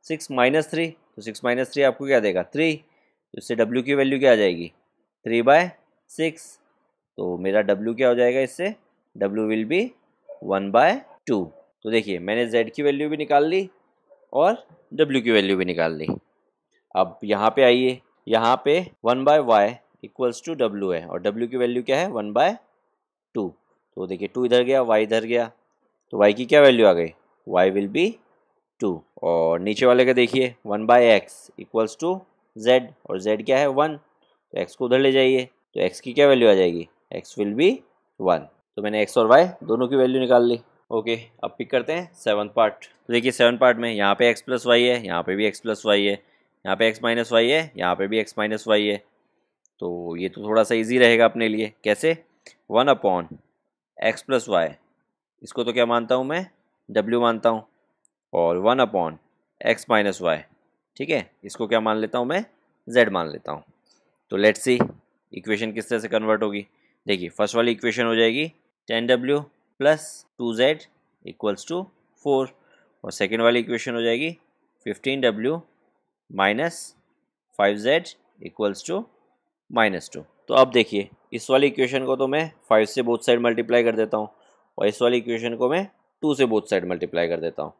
six minus three तो सिक्स माइनस थ्री आपको क्या देगा थ्री तो इससे डब्ल्यू की वैल्यू क्या आ जाएगी थ्री बाय सिक्स तो मेरा डब्ल्यू क्या हो जाएगा इससे डब्ल्यू will be one by two तो देखिए मैंने जेड की वैल्यू भी निकाल ली और डब्ल्यू की वैल्यू भी निकाल ली अब यहाँ पे आइए यहाँ पे one by y equals to डब्ल्यू है और डब्ल्यू की वैल्यू क्या है वन बाय टू तो देखिए टू इधर गया वाई इधर गया तो वाई की क्या वैल्यू आ गई वाई विल बी टू और नीचे वाले का देखिए one by x equals to z और जेड क्या है वन तो एक्स को उधर ले जाइए तो एक्स की क्या वैल्यू आ जाएगी एक्स विल बी वन तो मैंने एक्स और वाई दोनों की वैल्यू निकाल ली ओके अब पिक करते हैं सेवन पार्ट तो देखिए सेवन पार्ट में यहाँ पे एक्स प्लस वाई है यहाँ पे भी एक्स प्लस वाई है यहाँ पे एक्स माइनस वाई है यहाँ पे भी एक्स माइनस वाई है तो ये तो थोड़ा सा इजी रहेगा अपने लिए कैसे one upon x plus y इसको तो क्या मानता हूँ मैं डब्ल्यू मानता हूँ और one upon x minus y ठीक है इसको क्या मान लेता हूँ मैं जेड मान लेता हूँ तो लेट्स सी इक्वेशन किस तरह से कन्वर्ट होगी देखिए फर्स्ट वाली इक्वेशन हो जाएगी टेन डब्ल्यू plus two z equals to four और सेकेंड वाली इक्वेशन हो जाएगी फिफ्टीन डब्ल्यू minus five Z equals to minus two तो अब देखिए इस वाली इक्वेशन को तो मैं फाइव से बोथ साइड मल्टीप्लाई कर देता हूँ और इस वाली इक्वेशन को मैं टू से बोथ साइड मल्टीप्लाई कर देता हूँ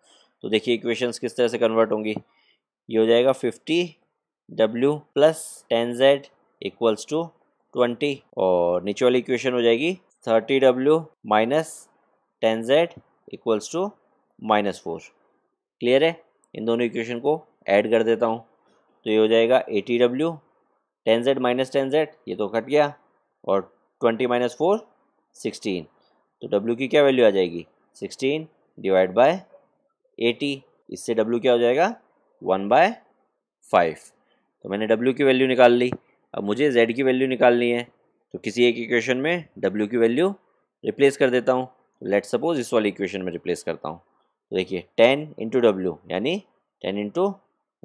तो देखिए इक्वेशंस किस तरह से कन्वर्ट होंगी ये हो जाएगा फिफ्टी डब्ल्यू plus ten z equals to twenty और नीचे वाली इक्वेशन हो जाएगी थर्टी डब्ल्यू minus ten z equals to minus four clear है इन दोनों इक्वेशन को ऐड कर देता हूँ तो ये हो जाएगा एटी डब्ल्यू ten z minus ten z ये तो कट गया और ट्वेंटी माइनस फोर सिक्सटीन तो डब्ल्यू की क्या वैल्यू आ जाएगी सिक्सटीन डिवाइड बाय एटी इससे डब्ल्यू क्या हो जाएगा वन बाय फाइव तो मैंने डब्ल्यू की वैल्यू निकाल ली अब मुझे जेड की वैल्यू निकालनी है तो किसी एक इक्वेशन में डब्ल्यू की वैल्यू रिप्लेस कर देता हूँ लेट सपोज इस वाली इक्वेशन में रिप्लेस करता हूँ तो देखिए टेन इंटू डब्ल्यू यानी ten into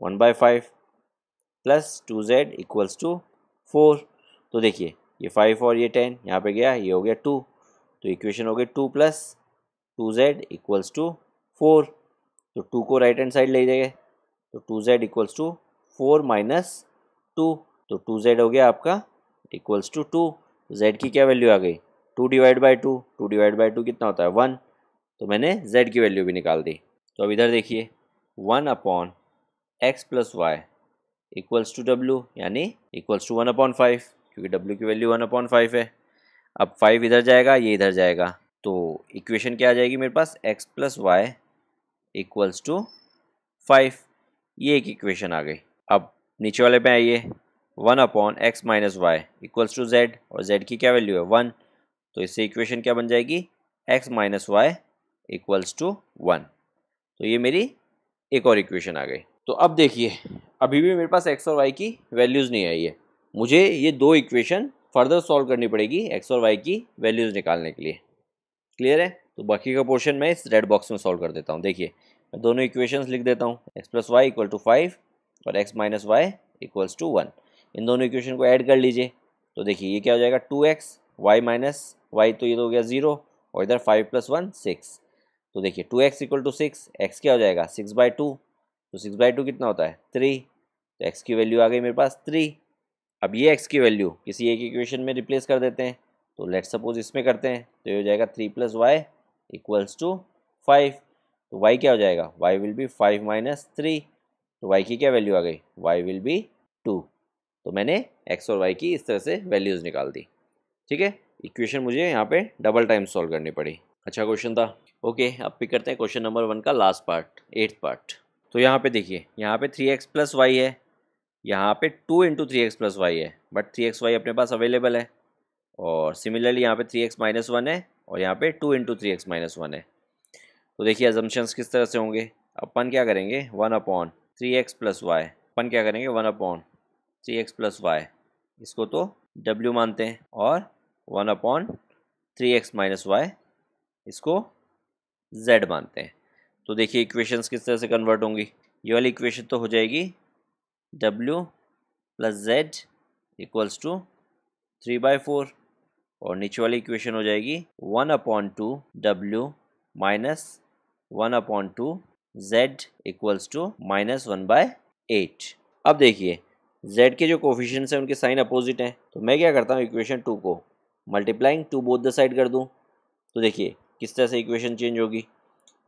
one by five plus two z equals to four तो देखिए ये फाइव और ये टेन यहाँ पे गया ये हो गया टू तो इक्वेशन हो गई two plus two z equals to four तो टू को राइट हैंड साइड ले जाइए तो two z equals to four minus two तो टू जेड हो गया आपका इक्वल्स टू टू जेड की क्या वैल्यू आ गई two divide by two two divide by two कितना होता है वन तो मैंने जेड की वैल्यू भी निकाल दी तो अब इधर देखिए one upon x plus y equals to डब्ल्यू यानी equals to one upon five क्योंकि डब्ल्यू की वैल्यू वन अपॉन फाइव है अब फाइव इधर जाएगा ये इधर जाएगा तो इक्वेशन क्या आ जाएगी मेरे पास x plus y equals to five ये एक इक्वेशन आ गई अब नीचे वाले पे आइए one upon x minus y equals to z और जेड की क्या वैल्यू है वन तो इससे इक्वेशन क्या बन जाएगी x minus y equals to one तो ये मेरी एक और इक्वेशन आ गई तो अब देखिए अभी भी मेरे पास एक्स और वाई की वैल्यूज़ नहीं आई है मुझे ये दो इक्वेशन फर्दर सॉल्व करनी पड़ेगी एक्स और वाई की वैल्यूज़ निकालने के लिए क्लियर है तो बाकी का पोर्शन मैं इस रेड बॉक्स में सॉल्व कर देता हूँ देखिए मैं दोनों इक्वेशंस लिख देता हूँ x plus y equal to five और x minus y equals to one इन दोनों इक्वेशन को ऐड कर लीजिए तो देखिए ये क्या हो जाएगा two x y minus y तो ये तो हो गया ज़ीरो और इधर फाइव प्लस वन सिक्स तो देखिए two x equal to six x क्या हो जाएगा सिक्स बाई टू तो सिक्स बाई टू कितना होता है थ्री तो एक्स की वैल्यू आ गई मेरे पास थ्री अब ये एक्स की वैल्यू किसी एक इक्वेशन में रिप्लेस कर देते हैं तो लेट सपोज इसमें करते हैं तो ये हो जाएगा three plus y equals to five तो वाई क्या हो जाएगा y will be five minus three तो वाई की क्या वैल्यू आ गई वाई विल बी टू तो मैंने एक्स और वाई की इस तरह से वैल्यूज़ निकाल दी ठीक है इक्वेशन मुझे यहाँ पे डबल टाइम सॉल्व करनी पड़ी अच्छा क्वेश्चन था ओके अब पिक करते हैं क्वेश्चन नंबर वन का लास्ट पार्ट एट्थ पार्ट तो यहाँ पे देखिए यहाँ पे थ्री एक्स प्लस वाई है यहाँ पे two into three x plus y है बट थ्री एक्स वाई अपने पास अवेलेबल है और सिमिलरली यहाँ पे थ्री एक्स माइनस वन है और यहाँ पे two into three x minus one है तो देखिए एजम्पन्स किस तरह से होंगे अपन क्या करेंगे one upon three x plus y अपन क्या करेंगे one upon three x plus y इसको तो डब्ल्यू मानते हैं और one upon three x minus y इसको जेड मानते हैं तो देखिए इक्वेशंस किस तरह से कन्वर्ट होंगी ये वाली इक्वेशन तो हो जाएगी डब्ल्यू plus z equals to three by four और नीचे वाली इक्वेशन हो जाएगी वन अपॉन टू डब्ल्यू minus one upon two z equals to minus one by eight अब देखिए z के जो कोफिशेंट्स हैं उनके साइन अपोजिट हैं तो मैं क्या करता हूँ इक्वेशन टू को multiplying two both the side कर दूँ तो देखिए किस तरह से इक्वेशन चेंज होगी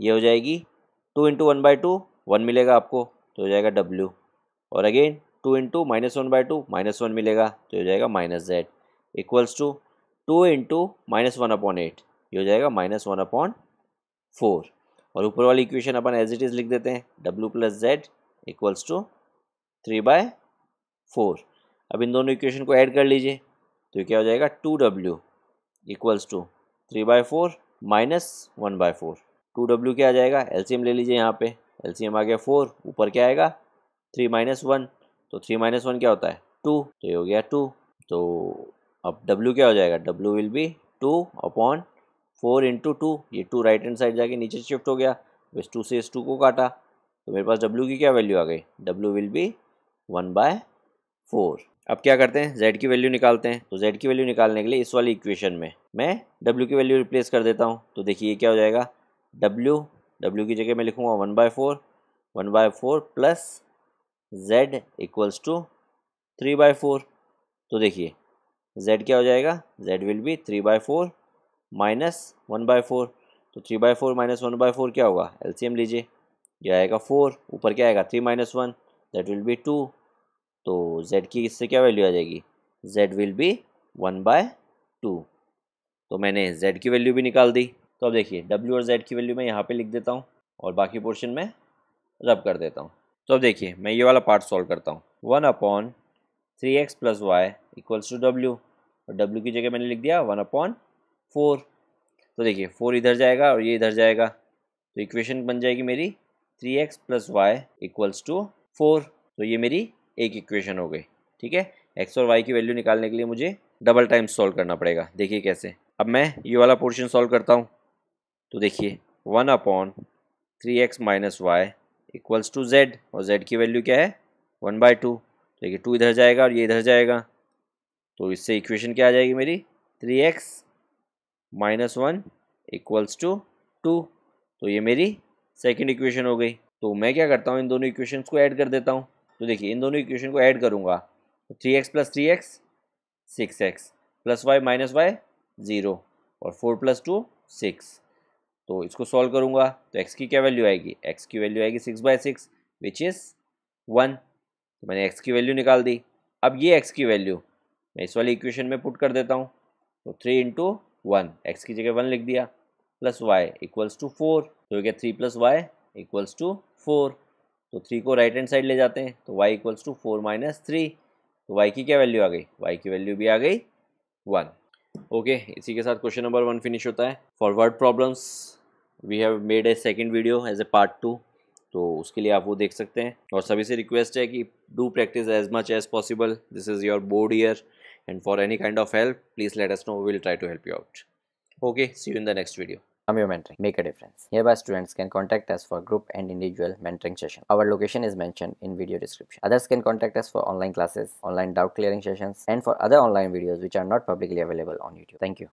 ये हो जाएगी two into one by two one मिलेगा आपको तो हो जाएगा डब्ल्यू और again two into minus one by two minus one मिलेगा तो हो जाएगा minus z equals to two into minus one upon eight ये हो जाएगा माइनस वन अपॉन फोर और ऊपर वाली इक्वेशन अपन एज इट इज़ लिख देते हैं डब्ल्यू plus z equals to three by four अब इन दोनों इक्वेशन को ऐड कर लीजिए तो क्या हो जाएगा two W equals to three by four minus one by four two W क्या आ जाएगा एलसीएम ले लीजिए यहाँ पे एलसीएम आ गया फोर ऊपर क्या आएगा थ्री माइनस वन तो थ्री माइनस वन क्या होता है टू तो ये हो गया टू तो अब डब्ल्यू क्या हो जाएगा डब्ल्यू will be two upon four into two ये टू राइट हैंड साइड जाके नीचे शिफ्ट हो गया इस टू से इस टू को काटा तो मेरे पास डब्ल्यू की क्या वैल्यू आ गई डब्ल्यू will be one by four अब क्या करते हैं z की वैल्यू निकालते हैं तो z की वैल्यू निकालने के लिए इस वाली इक्वेशन में मैं w की वैल्यू रिप्लेस कर देता हूँ तो देखिए ये क्या हो जाएगा w w की जगह मैं लिखूँगा one by four one by four plus z equals to three by four तो देखिए z क्या हो जाएगा z will be three by four minus one by four तो three by four minus one by four क्या होगा L लीजिए यह आएगा फोर ऊपर क्या आएगा three minus one that will be two तो z की इससे क्या वैल्यू आ जाएगी z will be one by two तो मैंने z की वैल्यू भी निकाल दी तो अब देखिए w और z की वैल्यू मैं यहाँ पे लिख देता हूँ और बाकी पोर्शन में रब कर देता हूँ तो अब देखिए मैं ये वाला पार्ट सॉल्व करता हूँ one upon three x plus y equals to डब्ल्यू और डब्ल्यू की जगह मैंने लिख दिया वन अपॉन फोर तो देखिए फोर इधर जाएगा और ये इधर जाएगा तो इक्वेशन बन जाएगी मेरी three x plus y equals to four तो ये मेरी एक इक्वेशन हो गई ठीक है एक्स और वाई की वैल्यू निकालने के लिए मुझे डबल टाइम सॉल्व करना पड़ेगा देखिए कैसे अब मैं ये वाला पोर्शन सॉल्व करता हूँ तो देखिए one upon three x minus y equals to z और जेड की वैल्यू क्या है वन बाय टू देखिए टू इधर जाएगा और ये इधर जाएगा तो इससे इक्वेशन क्या आ जाएगी मेरी three x minus one equals to two तो ये मेरी सेकेंड इक्वेशन हो गई तो मैं क्या करता हूँ इन दोनों इक्वेशन को ऐड कर देता हूँ तो देखिए इन दोनों इक्वेशन को ऐड करूँगा three x plus three x six x plus y minus y zero और फोर प्लस टू सिक्स तो इसको सॉल्व करूँगा तो एक्स की क्या वैल्यू आएगी एक्स की वैल्यू आएगी six by six which is one तो मैंने एक्स की वैल्यू निकाल दी अब ये एक्स की वैल्यू मैं इस वाली इक्वेशन में पुट कर देता हूँ तो थ्री इंटू वन एक्स की जगह वन लिख दिया plus y equals to four तो क्या three plus y equals to four तो थ्री को राइट हैंड साइड ले जाते हैं तो y equals to four minus three तो वाई की क्या वैल्यू आ गई वाई की वैल्यू भी आ गई वन ओके okay, इसी के साथ क्वेश्चन नंबर वन फिनिश होता है for word problems we have made a second video as a part two तो उसके लिए आप वो देख सकते हैं और सभी से रिक्वेस्ट है कि do practice as much as possible this is your board year and for any kind of help please let us know will try to help you out okay see you in the next video your Mentoring. Make a difference. Hereby, students can contact us for group and individual mentoring session. Our location is mentioned in video description. Others can contact us for online classes, online doubt clearing sessions, and for other online videos which are not publicly available on YouTube. Thank you.